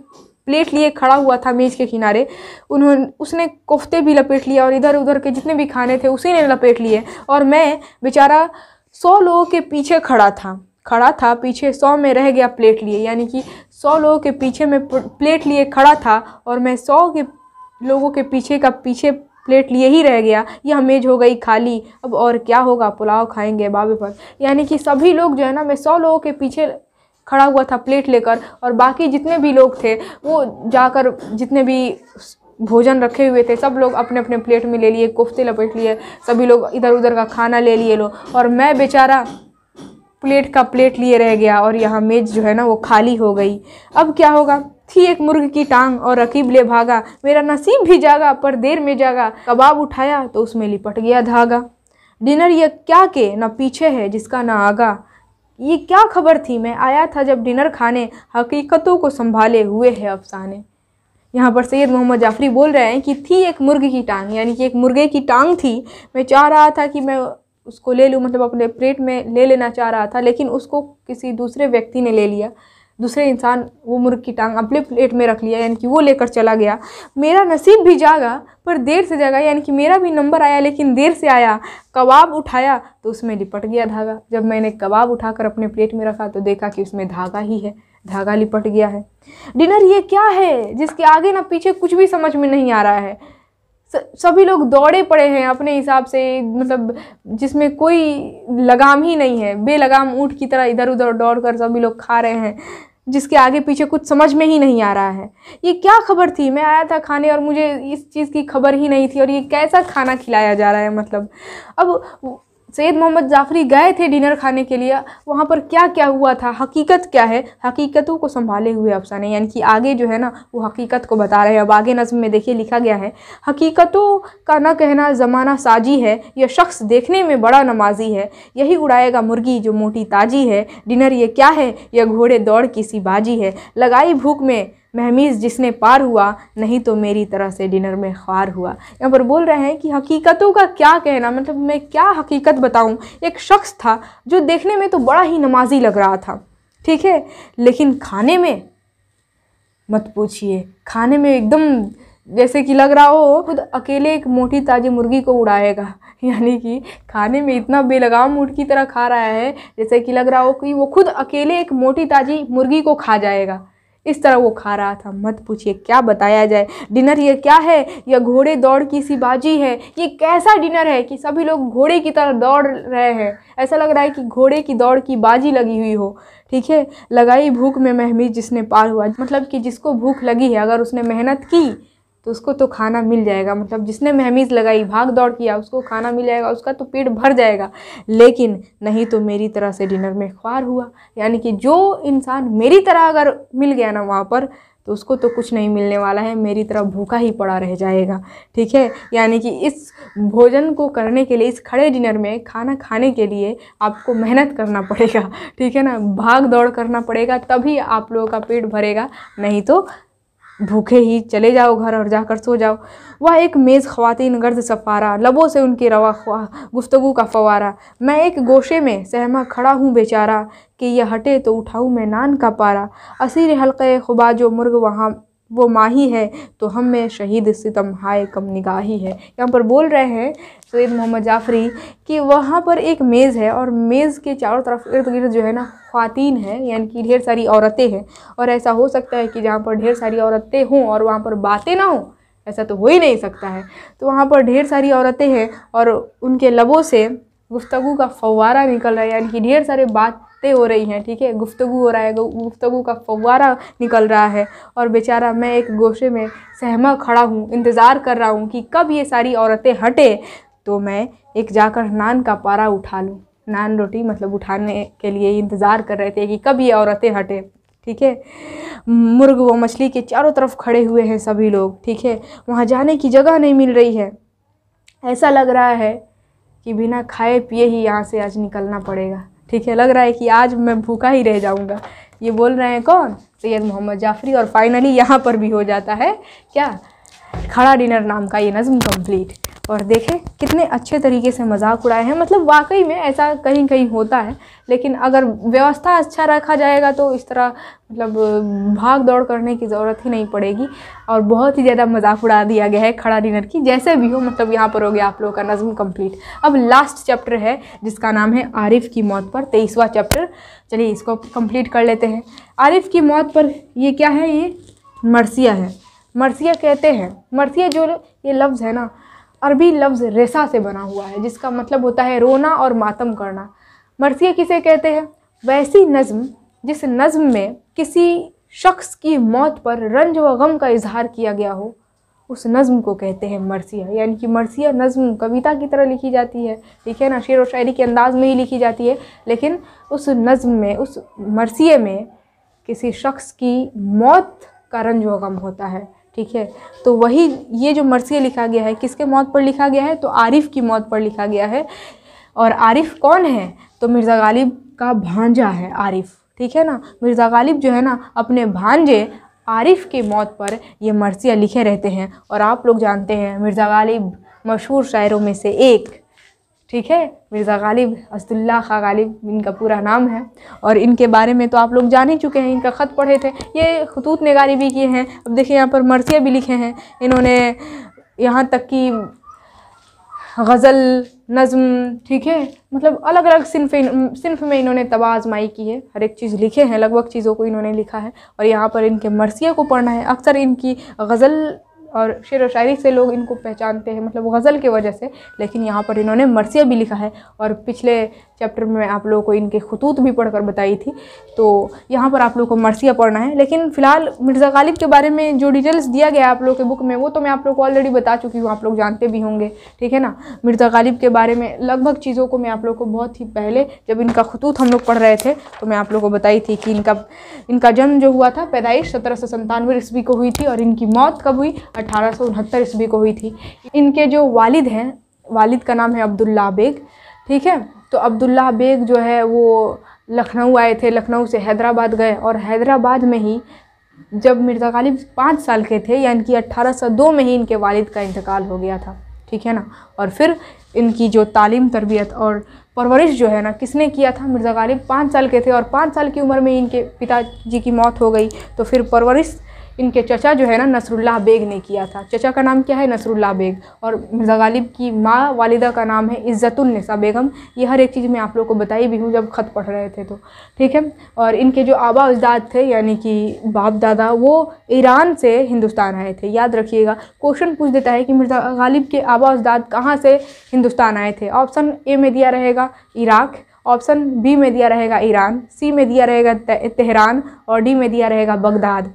प्लेट लिए खड़ा हुआ था मेज़ के किनारे उन्होंने उसने कोफ्ते भी लपेट लिया और इधर उधर के जितने भी खाने थे उसी ने लपेट लिए और मैं बेचारा सौ लोगों के पीछे खड़ा था खड़ा था पीछे सौ में रह गया प्लेट लिए यानी कि सौ लोगों के पीछे में प्लेट लिए खड़ा था और मैं सौ के लोगों के पीछे का पीछे प्लेट लिए ही रह गया यह मेज़ हो गई खाली अब और क्या होगा पुलाव खाएंगे बाबे पर यानी कि सभी लोग जो है ना मैं सौ लोगों के पीछे खड़ा हुआ था प्लेट लेकर और बाकी जितने भी लोग थे वो जाकर जितने भी भोजन रखे हुए थे सब लोग अपने अपने प्लेट में ले लिए कोफ्ते लपेट लिए सभी लोग इधर उधर का खाना ले लिए लो और मैं बेचारा प्लेट का प्लेट लिए रह गया और यहाँ मेज़ जो है ना वो खाली हो गई अब क्या होगा थी एक मुर्ग की टांग और रकीब ले भागा मेरा नसीब भी जागा पर देर में जागा कबाब उठाया तो उसमें लिपट गया धागा डिनर ये क्या के ना पीछे है जिसका ना आगा ये क्या खबर थी मैं आया था जब डिनर खाने हकीकतों को संभाले हुए है अफसाने यहाँ पर सैयद मोहम्मद जाफरी बोल रहे हैं कि थी एक मुर्ग की टांग यानी कि एक मुर्गे की टांग थी मैं चाह रहा था कि मैं उसको ले लूँ मतलब अपने प्लेट में ले लेना चाह रहा था लेकिन उसको किसी दूसरे व्यक्ति ने ले लिया दूसरे इंसान वो मुर्ग की टांग अपने प्लेट में रख लिया यानी कि वो लेकर चला गया मेरा नसीब भी जागा पर देर से जागा यानी कि मेरा भी नंबर आया लेकिन देर से आया कबाब उठाया तो उसमें लिपट गया धागा जब मैंने कबाब उठाकर अपने प्लेट में रखा तो देखा कि उसमें धागा ही है धागा लिपट गया है डिनर ये क्या है जिसके आगे ना पीछे कुछ भी समझ में नहीं आ रहा है सभी लोग दौड़े पड़े हैं अपने हिसाब से मतलब जिसमें कोई लगाम ही नहीं है बेलगाम ऊँट की तरह इधर उधर दौड़ कर सभी लोग खा रहे हैं जिसके आगे पीछे कुछ समझ में ही नहीं आ रहा है ये क्या खबर थी मैं आया था खाने और मुझे इस चीज़ की खबर ही नहीं थी और ये कैसा खाना खिलाया जा रहा है मतलब अब सैद मोहम्मद जाफरी गए थे डिनर खाने के लिए वहाँ पर क्या क्या हुआ था हकीकत क्या है हकीकतों को संभाले हुए अफसाने यानी कि आगे जो है ना वो हकीकत को बता रहे हैं अब आगे नज़म में देखिए लिखा गया है हकीकतों का ना कहना ज़माना साजी है यह शख्स देखने में बड़ा नमाजी है यही उड़ाएगा मुर्गी जो मोटी ताजी है डिनर ये क्या है यह घोड़े दौड़ की सी बाजी है लगाई भूख में महमीज जिसने पार हुआ नहीं तो मेरी तरह से डिनर में ख्वार हुआ यहाँ पर बोल रहे हैं कि हकीकतों का क्या कहना मतलब मैं क्या हकीकत बताऊँ एक शख्स था जो देखने में तो बड़ा ही नमाजी लग रहा था ठीक है लेकिन खाने में मत पूछिए खाने में एकदम जैसे कि लग रहा हो खुद अकेले एक मोटी ताज़ी मुर्गी को उड़ाएगा यानी कि खाने में इतना बेलगाम ऊँट की तरह खा रहा है जैसे कि लग रहा हो कि वो खुद अकेले एक मोटी ताज़ी मुर्गी को खा जाएगा इस तरह वो खा रहा था मत पूछिए क्या बताया जाए डिनर ये क्या है यह घोड़े दौड़ की सी बाजी है ये कैसा डिनर है कि सभी लोग घोड़े की तरह दौड़ रहे हैं ऐसा लग रहा है कि घोड़े की दौड़ की बाजी लगी हुई हो ठीक है लगाई भूख में महमी जिसने पार हुआ मतलब कि जिसको भूख लगी है अगर उसने मेहनत की तो उसको तो खाना मिल जाएगा मतलब जिसने महमीज़ लगाई भाग दौड़ किया उसको खाना मिल जाएगा उसका तो पेट भर जाएगा लेकिन नहीं तो मेरी तरह से डिनर में ख्वार हुआ यानी कि जो इंसान मेरी तरह अगर मिल गया ना वहाँ पर तो उसको तो कुछ नहीं मिलने वाला है मेरी तरह भूखा ही पड़ा रह जाएगा ठीक है यानी कि इस भोजन को करने के लिए इस खड़े डिनर में खाना खाने के लिए आपको मेहनत करना पड़ेगा ठीक है ना भाग दौड़ करना पड़ेगा तभी आप लोगों का पेट भरेगा नहीं तो भूखे ही चले जाओ घर और जाकर सो जाओ वह एक मेज़ खवातीन गर्द सफ़ारा लबों से उनकी रवा गुफ्तु का फवारा मैं एक गोशे में सहमा खड़ा हूँ बेचारा कि यह हटे तो उठाऊँ मैं नान का पारा असीर हल्के खुबा जो मुर्ग वहाँ वो माही है तो हम में शहीद सितम हाय कम निगाही है यहाँ पर बोल रहे हैं सैद मोहम्मद जाफरी कि वहाँ पर एक मेज़ है और मेज़ के चारों तरफ इर्द गिर्द जो है ना खातिन है यानी कि ढेर सारी औरतें हैं और ऐसा हो सकता है कि जहाँ पर ढेर सारी औरतें हों और वहाँ पर बातें ना हों ऐसा तो हो ही नहीं सकता है तो वहाँ पर ढेर सारी औरतें हैं और उनके लबों से गुफ्तु का फवारा निकल रहा है यानी कि ढेर सारे बात बातें हो रही हैं ठीक है गुफ्तु हो रहा है गुफ्तु का फवारा निकल रहा है और बेचारा मैं एक गोशे में सहमा खड़ा हूँ इंतज़ार कर रहा हूँ कि कब ये सारी औरतें हटे तो मैं एक जाकर नान का पारा उठा लूँ नान रोटी मतलब उठाने के लिए इंतज़ार कर रहे थे कि कब ये औरतें हटें ठीक है मुर्ग व मछली के चारों तरफ खड़े हुए हैं सभी लोग ठीक है वहाँ जाने की जगह नहीं मिल रही है ऐसा लग रहा है कि बिना खाए पिए ही यहाँ से आज निकलना पड़ेगा ठीक है लग रहा है कि आज मैं भूखा ही रह जाऊँगा ये बोल रहे हैं कौन सैयद मोहम्मद जाफरी और फाइनली यहाँ पर भी हो जाता है क्या खड़ा डिनर नाम का ये नज़म कंप्लीट और देखें कितने अच्छे तरीके से मजाक उड़ाए हैं मतलब वाकई में ऐसा कहीं कहीं होता है लेकिन अगर व्यवस्था अच्छा रखा जाएगा तो इस तरह मतलब भाग दौड़ करने की ज़रूरत ही नहीं पड़ेगी और बहुत ही ज़्यादा मजाक उड़ा दिया गया है खड़ा डिनर की जैसे भी हो मतलब यहाँ पर हो गया आप लोगों का नज़म कम्प्लीट अब लास्ट चैप्टर है जिसका नाम है आरिफ की मौत पर तेईसवा चैप्टर चलिए इसको कम्प्लीट कर लेते हैं आरिफ की मौत पर ये क्या है ये मरसिया है मरसिया कहते हैं मरसिया जो ये लफ्ज़ है ना अरबी लफ्ज़ रेसा से बना हुआ है जिसका मतलब होता है रोना और मातम करना मरसिया किसे कहते हैं वैसी नज़म जिस नज़म में किसी शख्स की मौत पर रंज व गम का इजहार किया गया हो उस नज़म को कहते हैं मरसिया यानी कि मरसिया नज़म कविता की तरह लिखी जाती है ठीक है ना शेर व शायरी के अंदाज़ में ही लिखी जाती है लेकिन उस नज़म में उस मरसिए में किसी शख्स की मौत का रंज व गम होता है ठीक है तो वही ये जो मरसिया लिखा गया है किसके मौत पर लिखा गया है तो आरिफ की मौत पर लिखा गया है और आरिफ कौन है तो मिर्ज़ा गालिब का भांजा है आरिफ ठीक है ना मिर्ज़ा गालिब जो है ना अपने भांजे आरिफ की मौत पर ये मरसिया लिखे रहते हैं और आप लोग जानते हैं मिर्ज़ा गालिब मशहूर शायरों में से एक ठीक है मिर्ज़ा गालिब असदुल्ला खा गालिब इनका पूरा नाम है और इनके बारे में तो आप लोग जान ही चुके हैं इनका ख़त पढ़े थे ये खतूत नगारी भी किए हैं अब देखिए यहाँ पर मरसिया भी लिखे हैं इन्होंने यहाँ तक कि गज़ल नज़म ठीक है मतलब अलग अलग सिनफ सिनफ में इन्होंने तबाजमाई की है हर एक चीज़ लिखे हैं लगभग चीज़ों को इन्होंने लिखा है और यहाँ पर इनके मरसिया को पढ़ना है अक्सर इनकी गज़ल और शेर व शायरी से लोग इनको पहचानते हैं मतलब गज़ल के वजह से लेकिन यहाँ पर इन्होंने मरसिया भी लिखा है और पिछले चैप्टर में आप लोगों को इनके खतूत भी पढ़कर बताई थी तो यहाँ पर आप लोगों को मरसिया पढ़ना है लेकिन फ़िलहाल मिर्ज़ा गालिब के बारे में जो डिटेल्स दिया गया आप लोग के बुक में वो तो मैं आप लोग को ऑलरेडी बता चुकी हूँ आप लोग जानते भी होंगे ठीक है ना मिर्ज़ा गालिब के बारे में लगभग चीज़ों को मैं आप लोग को बहुत ही पहले जब इनका खतूत हम लोग पढ़ रहे थे तो मैं आप लोग को बताई थी कि इनका इनका जन्म जो हुआ था पैदाइश सत्रह सौ ईस्वी को हुई थी और इनकी मौत कब हुई अठारह ईस्वी को हुई थी इनके जो वालिद हैं वालिद का नाम है अब्दुल्ला बेग ठीक है तो अब्दुल्ला बेग जो है वो लखनऊ आए थे लखनऊ से हैदराबाद गए और हैदराबाद में ही जब मिर्ज़ा गालिब पाँच साल के थे यानी कि 1802 में ही इनके वालिद का इंतकाल हो गया था ठीक है ना और फिर इनकी जो तालीम तरबियत और परवरिश जो है ना किसने किया था मिर्ज़ा गालिब पाँच साल के थे और पाँच साल की उम्र में इनके पिताजी की मौत हो गई तो फिर परवरिश इनके चचा जो है ना नसरुल्लाह बेग ने किया था चचा का नाम क्या है नसरुल्लाह बेग और मिर्ज़ा गालिब की माँ वालिदा का नाम है इज़्ज़तुलनसा बेगम ये हर एक चीज़ मैं आप लोग को बताई भी हूँ जब ख़त पढ़ रहे थे तो ठीक है और इनके जो आबा उजदाद थे यानी कि बाप दादा वो ईरान से हिंदुस्तान आए थे याद रखिएगा क्वेश्चन पूछ देता है कि मिर्ज़ा गालिब के आबा उजदाद कहाँ से हिंदुस्तान आए थे ऑप्शन ए में दिया रहेगा इराक़ ऑप्शन बी में दिया रहेगा ईरान सी में दिया रहेगा तेहरान और डी में दिया रहेगा बगदाद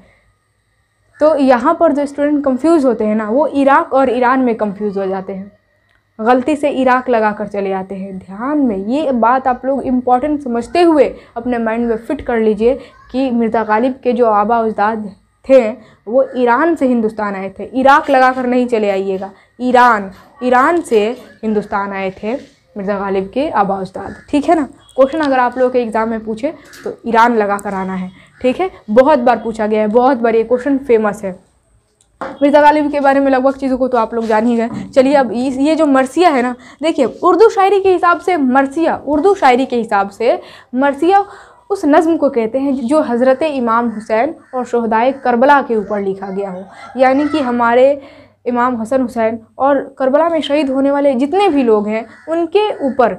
तो यहाँ पर जो स्टूडेंट कंफ्यूज होते हैं ना वो इराक और ईरान में कंफ्यूज हो जाते हैं गलती से इराक लगा कर चले जाते हैं ध्यान में ये बात आप लोग इम्पॉर्टेंट समझते हुए अपने माइंड में फिट कर लीजिए कि मिर्ज़ा गालिब के जो आबा उजदाद थे वो ईरान से हिंदुस्तान आए थे इराक लगा कर नहीं चले आइएगा ईरान ईरान से हिंदुस्तान आए थे मिर्ज़ा गालिब के आबा उजदाद ठीक है ना क्वेश्चन अगर आप लोगों के एग्ज़ाम में पूछे तो ईरान लगा कर आना है ठीक है बहुत बार पूछा गया है बहुत बार ये क्वेश्चन फेमस है मिर्ज़ा गालिब के बारे में लगभग चीज़ों को तो आप लोग जान ही गए चलिए अब ये जो मरसिया है ना देखिए उर्दू शायरी के हिसाब से मरसिया उर्दू शायरी के हिसाब से मरसिया उस नज़म को कहते हैं जो हज़रत इमाम हुसैन और शहदाय करबला के ऊपर लिखा गया हो यानी कि हमारे इमाम हसन हुसैन और करबला में शहीद होने वाले जितने भी लोग हैं उनके ऊपर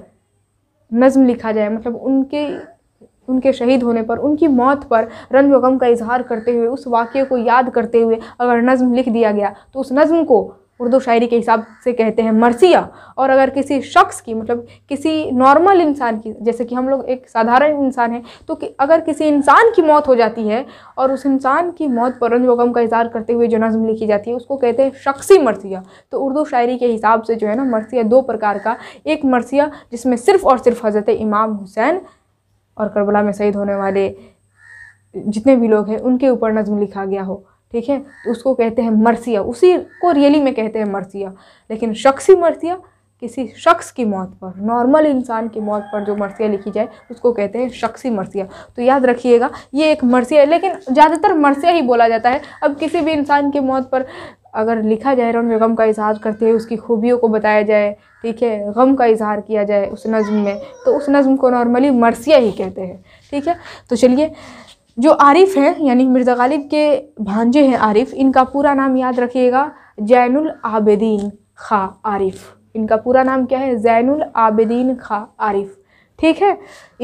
नज़म लिखा जाए मतलब उनके उनके शहीद होने पर उनकी मौत पर रंज गम का इजहार करते हुए उस वाक्य को याद करते हुए अगर नज़म लिख दिया गया तो उस नज़म को उर्दू शायरी के हिसाब से कहते हैं मरसिया और अगर किसी शख्स की मतलब किसी नॉर्मल इंसान की जैसे कि हम लोग एक साधारण इंसान हैं तो कि अगर किसी इंसान की मौत हो जाती है और उस इंसान की मौत पर रंज वगम का इजहार करते हुए जो नज़म लिखी जाती है उसको कहते हैं शख्सी मरसिया तो उर्दू शायरी के हिसाब से जो है ना मरसिया दो प्रकार का एक मरसिया जिसमें सिर्फ़ और सिर्फ हज़रत इमाम हुसैन और करबला में शहीद होने वाले जितने भी लोग हैं उनके ऊपर नज़म लिखा गया हो ठीक है तो उसको कहते हैं मरसिया उसी को रियली में कहते हैं मरसिया लेकिन शख्सी मरसिया किसी शख्स की मौत पर नॉर्मल इंसान की मौत पर जो मरसिया लिखी जाए उसको कहते हैं शख्सी मरसिया तो याद रखिएगा ये एक मरसिया है लेकिन ज़्यादातर मरसिया ही बोला जाता है अब किसी भी इंसान की मौत पर अगर लिखा जाए रौन गम का इजहार करते हुए उसकी खूबियों को बताया जाए ठीक है गम का इजहार किया जाए उस नज़म में तो उस नज़म को नॉर्मली मरसिया ही कहते हैं ठीक है तो चलिए जो आरिफ हैं यानी मिर्ज़ा गालिब के भांजे हैं आरिफ इनका पूरा नाम याद रखिएगा जैनुल आबदीन खा आरिफ इनका पूरा नाम क्या है जैनुल आबदीन खा आरिफ ठीक है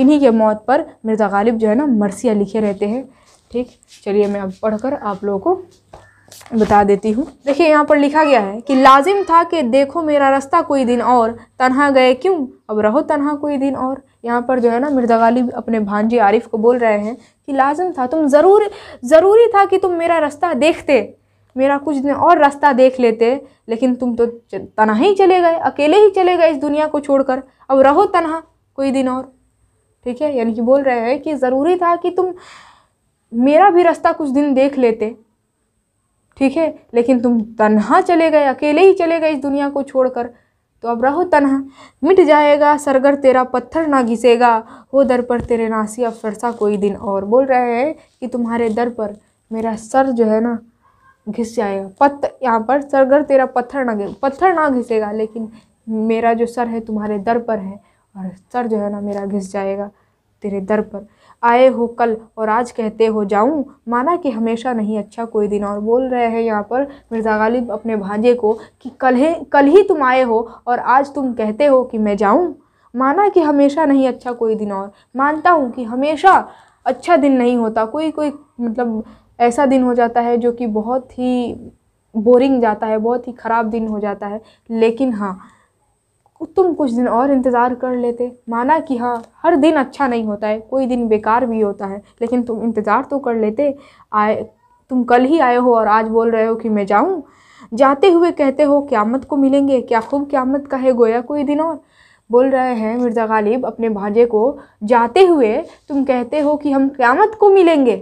इन्हीं के मौत पर मिर्ज़ा गालिब जो है ना मरसिया लिखे रहते हैं ठीक चलिए मैं अब पढ़कर आप लोगों को बता देती हूँ देखिए यहाँ पर लिखा गया है कि लाजिम था कि देखो मेरा रास्ता कोई दिन और तनहा गए क्यों अब रहो तनहा कोई दिन और यहाँ पर जो है ना मिर्जा गालिब अपने भांजी आरिफ को बोल रहे हैं कि लाजिम था तुम ज़रूर ज़रूरी था कि तुम मेरा रास्ता देखते मेरा कुछ दिन और रास्ता देख लेते लेकिन तुम तो तनहा ही चले गए अकेले ही चले गए इस दुनिया को कर अब रहो तनहा कोई दिन और ठीक है यानी कि बोल रहे हैं कि ज़रूरी था कि तुम मेरा भी रास्ता कुछ दिन देख लेते ठीक है लेकिन तुम तन्हा चले गए अकेले ही चले गए इस दुनिया को छोड़कर तो अब रहो तन्हा मिट जाएगा सरगर तेरा पत्थर ना घिसेगा वो दर पर तेरे अब फरसा कोई दिन और बोल रहे हैं कि तुम्हारे दर पर मेरा सर जो है ना घिस जाएगा पत्त यहाँ पर सरगर तेरा पत्थर ना पत्थर ना घिसेगा लेकिन मेरा जो सर है तुम्हारे दर पर है और सर जो है ना मेरा घिस जाएगा तेरे दर पर आए हो कल और आज कहते हो जाऊं माना कि हमेशा नहीं अच्छा कोई दिन और बोल रहे हैं यहाँ पर मिर्ज़ा गालिब अपने भांजे को कि कल है कल ही तुम आए हो और आज तुम कहते हो कि मैं जाऊं माना कि हमेशा नहीं अच्छा कोई दिन और मानता हूँ कि हमेशा अच्छा दिन नहीं होता कोई कोई मतलब ऐसा दिन हो जाता है जो कि बहुत ही बोरिंग जाता है बहुत ही ख़राब दिन हो जाता है लेकिन हाँ तुम कुछ दिन और इंतज़ार कर लेते माना कि हाँ हर दिन अच्छा नहीं होता है कोई दिन बेकार भी होता है लेकिन तुम इंतज़ार तो कर लेते आए तुम कल ही आए हो और आज बोल रहे हो कि मैं जाऊँ जाते हुए कहते हो क्यामत को मिलेंगे क्या खूब क्यामत का है गोया कोई दिन और बोल रहे हैं मिर्ज़ा गालिब अपने भाजे को जाते हुए तुम कहते हो कि हम क्यामत को मिलेंगे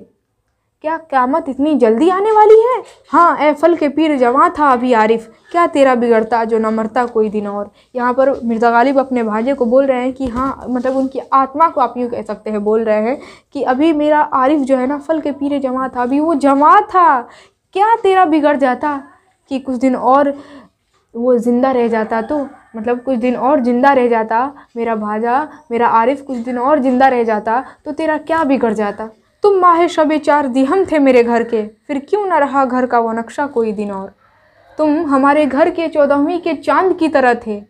क्या क्यामत इतनी जल्दी आने वाली है हाँ ए फल के पीर जवां था अभी आरिफ क्या तेरा बिगड़ता जो ना मरता कोई दिन और यहाँ पर मिर्ज़ा गालिब अपने भाजे को बोल रहे हैं कि हाँ मतलब उनकी आत्मा को आप यूँ कह सकते हैं बोल रहे हैं कि अभी मेरा आरिफ जो है ना फल के पीर जमा था अभी वो जमा था क्या तेरा बिगड़ जाता कि कुछ दिन और वो ज़िंदा रह जाता तो मतलब कुछ दिन और ज़िंदा रह जाता मेरा भाजा मेरा आरिफ कुछ दिन और ज़िंदा रह जाता तो तेरा क्या बिगड़ जाता तुम माहे शबे चार दिहम थे मेरे घर के फिर क्यों ना रहा घर का वो नक्शा कोई दिन और तुम हमारे घर के चौदहवीं के चांद की तरह थे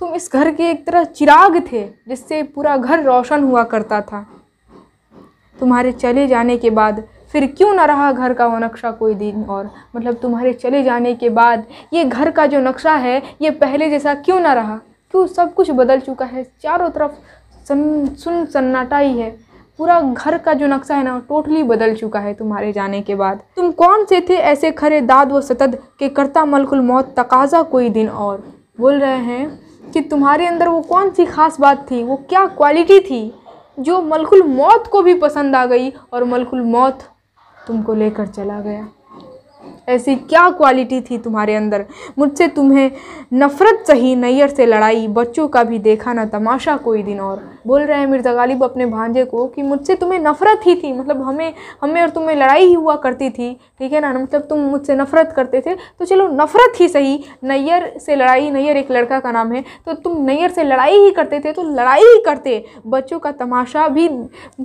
तुम इस घर के एक तरह चिराग थे जिससे पूरा घर रोशन हुआ करता था तुम्हारे चले जाने के बाद फिर क्यों ना रहा घर का वो नक्शा कोई दिन और मतलब तुम्हारे चले जाने के बाद ये घर का जो नक्शा है ये पहले जैसा क्यों ना रहा क्यों सब कुछ बदल चुका है चारों तरफ सन सुन सन्नाटा ही है पूरा घर का जो नक्शा है ना टोटली बदल चुका है तुम्हारे जाने के बाद तुम कौन से थे ऐसे खरे दाद व सतद के करता मलकुल मौत तकाजा कोई दिन और बोल रहे हैं कि तुम्हारे अंदर वो कौन सी ख़ास बात थी वो क्या क्वालिटी थी जो मलकुल मौत को भी पसंद आ गई और मलकुल मौत तुमको लेकर चला गया ऐसी क्या क्वालिटी थी तुम्हारे अंदर मुझसे तुम्हें नफ़रत सही नैयर से लड़ाई बच्चों का भी देखा ना तमाशा कोई दिन और बोल रहे हैं मिर्ज़ा गालिब अपने भांजे को कि मुझसे तुम्हें नफ़रत ही थी मतलब हमें हमें और तुम्हें लड़ाई ही हुआ करती थी ठीक है ना मतलब तुम मुझसे नफ़रत करते थे तो चलो नफ़रत ही सही नैयर से लड़ाई नैयर एक लड़का का नाम है तो तुम नैयर से लड़ाई ही करते थे तो लड़ाई ही करते बच्चों का तमाशा भी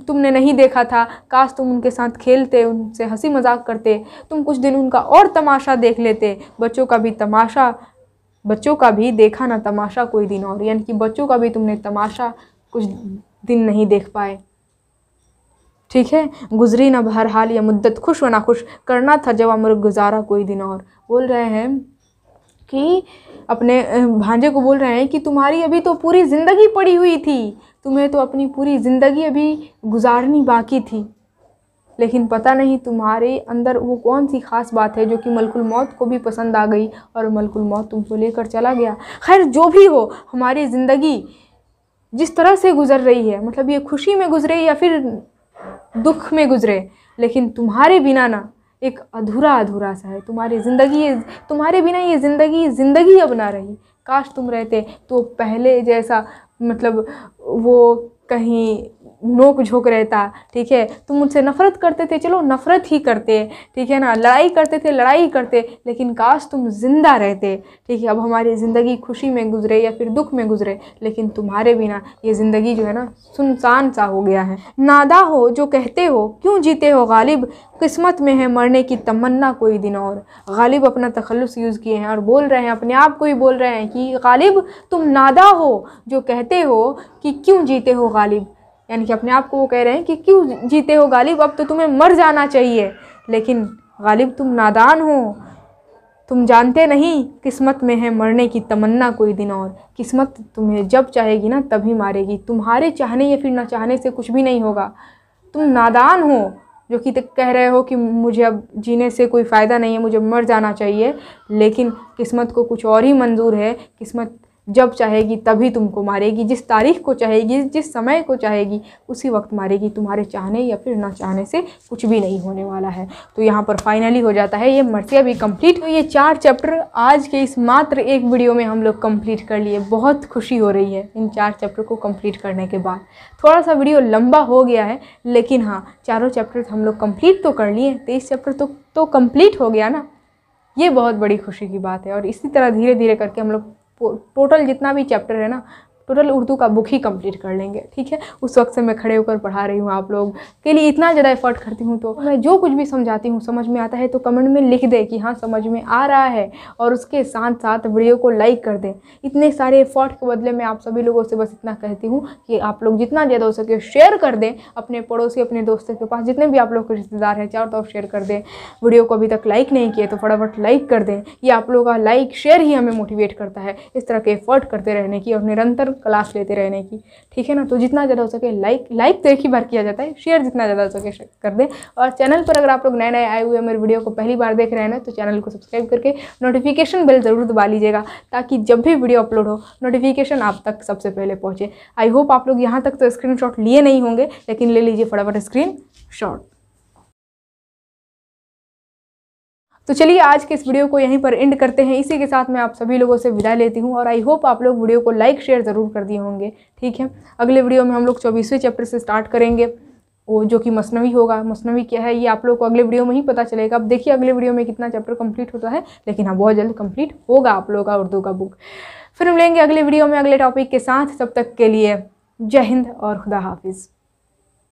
तुमने नहीं देखा था काश तुम उनके साथ खेलते उनसे हंसी मजाक करते तुम कुछ दिन उनका और तमाशा देख लेते बच्चों का भी तमाशा बच्चों का भी देखा ना तमाशा कोई दिन और यानी कि बच्चों का भी तुमने तमाशा कुछ दिन नहीं देख पाए ठीक है गुजरी ना बहरहाल या मुद्दत खुश व नाखुश करना था जब अमर गुजारा कोई दिन और बोल रहे हैं कि अपने भांजे को बोल रहे हैं कि तुम्हारी अभी तो पूरी ज़िंदगी पड़ी हुई थी तुम्हें तो अपनी पूरी ज़िंदगी अभी गुजारनी बाकी थी लेकिन पता नहीं तुम्हारे अंदर वो कौन सी ख़ास बात है जो कि मलकुल मौत को भी पसंद आ गई और मलकुल मौत तुमको लेकर चला गया खैर जो भी हो हमारी ज़िंदगी जिस तरह से गुज़र रही है मतलब ये खुशी में गुज़रे या फिर दुख में गुज़रे लेकिन तुम्हारे बिना ना एक अधूरा अधूरा सा है तुम्हारी ज़िंदगी तुम्हारे बिना ये ज़िंदगी ज़िंदगी अब ना रही काश तुम रहते तो पहले जैसा मतलब वो कहीं नोक झोंक रहता ठीक है तुम मुझसे नफ़रत करते थे चलो नफ़रत ही करते ठीक है ना लड़ाई करते थे लड़ाई करते लेकिन काश तुम ज़िंदा रहते ठीक है अब हमारी ज़िंदगी खुशी में गुजरे या फिर दुख में गुजरे लेकिन तुम्हारे बिना ये ज़िंदगी जो है ना सुनसान सा हो गया है नादा हो जो कहते हो क्यों जीते हो गालिब किस्मत में है मरने की तमन्ना कोई दिन और गालिब अपना तखलस यूज़ किए हैं और बोल रहे हैं अपने आप को ही बोल रहे हैं कि गालिब तुम नादा हो जो कहते हो कि क्यों जीते हो गालिब यानी कि अपने आप को वो कह रहे हैं कि क्यों जीते हो गालिब अब तो तुम्हें मर जाना चाहिए लेकिन गालिब तुम नादान हो तुम जानते नहीं किस्मत में है मरने की तमन्ना कोई दिन और किस्मत तुम्हें जब चाहेगी ना तभी मारेगी तुम्हारे चाहने या फिर ना चाहने से कुछ भी नहीं होगा तुम नादान हो जो कि कह रहे हो कि मुझे अब जीने से कोई फ़ायदा नहीं है मुझे मर जाना चाहिए लेकिन किस्मत को कुछ और ही मंजूर है किस्मत जब चाहेगी तभी तुमको मारेगी जिस तारीख को चाहेगी जिस समय को चाहेगी उसी वक्त मारेगी तुम्हारे चाहने या फिर ना चाहने से कुछ भी नहीं होने वाला है तो यहाँ पर फाइनली हो जाता है ये मर्सिया भी कंप्लीट तो ये चार चैप्टर आज के इस मात्र एक वीडियो में हम लोग कंप्लीट कर लिए बहुत खुशी हो रही है इन चार चैप्टर को कम्प्लीट करने के बाद थोड़ा सा वीडियो लंबा हो गया है लेकिन हाँ चारों चैप्टर हम लोग कम्प्लीट तो कर लिए तेईस चैप्टर तो तो कम्प्लीट हो गया ना ये बहुत बड़ी खुशी की बात है और इसी तरह धीरे धीरे करके हम लोग टोटल जितना भी चैप्टर है ना तो टोटल उर्दू का बुक ही कंप्लीट कर लेंगे ठीक है उस वक्त से मैं खड़े होकर पढ़ा रही हूँ आप लोग के लिए इतना ज़्यादा एफर्ट करती हूँ तो मैं जो कुछ भी समझाती हूँ समझ में आता है तो कमेंट में लिख दे कि हाँ समझ में आ रहा है और उसके साथ साथ वीडियो को लाइक कर दें इतने सारे एफर्ट के बदले मैं आप सभी लोगों से बस इतना कहती हूँ कि आप लोग जितना ज़्यादा हो सके शेयर कर दें अपने पड़ोसी अपने दोस्तों के पास जितने भी आप लोग के रिश्तेदार हैं चारों तरफ शेयर कर दें वीडियो को अभी तक लाइक नहीं किए तो फटाफट लाइक कर दें ये आप लोगों का लाइक शेयर ही हमें मोटिवेट करता है इस तरह के एफर्ट करते रहने की और निरंतर क्लास लेते रहने की ठीक है ना तो जितना ज़्यादा हो सके लाइक लाइक तो एक ही बार किया जाता है शेयर जितना ज़्यादा हो सके कर दें और चैनल पर अगर आप लोग नए नए आए हुए मेरे वीडियो को पहली बार देख रहे हैं ना तो चैनल को सब्सक्राइब करके नोटिफिकेशन बिल ज़रूर दबा लीजिएगा ताकि जब भी वीडियो अपलोड हो नोटिफिकेशन आप तक सबसे पहले पहुँचे आई होप आप लोग यहाँ तक तो स्क्रीन लिए नहीं होंगे लेकिन ले लीजिए फटाफट स्क्रीन शॉट तो चलिए आज के इस वीडियो को यहीं पर एंड करते हैं इसी के साथ मैं आप सभी लोगों से विदा लेती हूँ और आई होप आप लोग वीडियो को लाइक शेयर ज़रूर कर दिए होंगे ठीक है अगले वीडियो में हम लोग चौबीसवें चैप्टर से स्टार्ट करेंगे वो जो कि मसनवी होगा मसनवी क्या है ये आप लोग को अगले वीडियो में ही पता चलेगा अब देखिए अगले वीडियो में कितना चैप्टर कंप्लीट होता है लेकिन हाँ बहुत जल्द कंप्लीट होगा आप लोगों का उर्दू का बुक फिर हम लेंगे अगले वीडियो में अगले टॉपिक के साथ तब तक के लिए जय हिंद और खुदा हाफिज़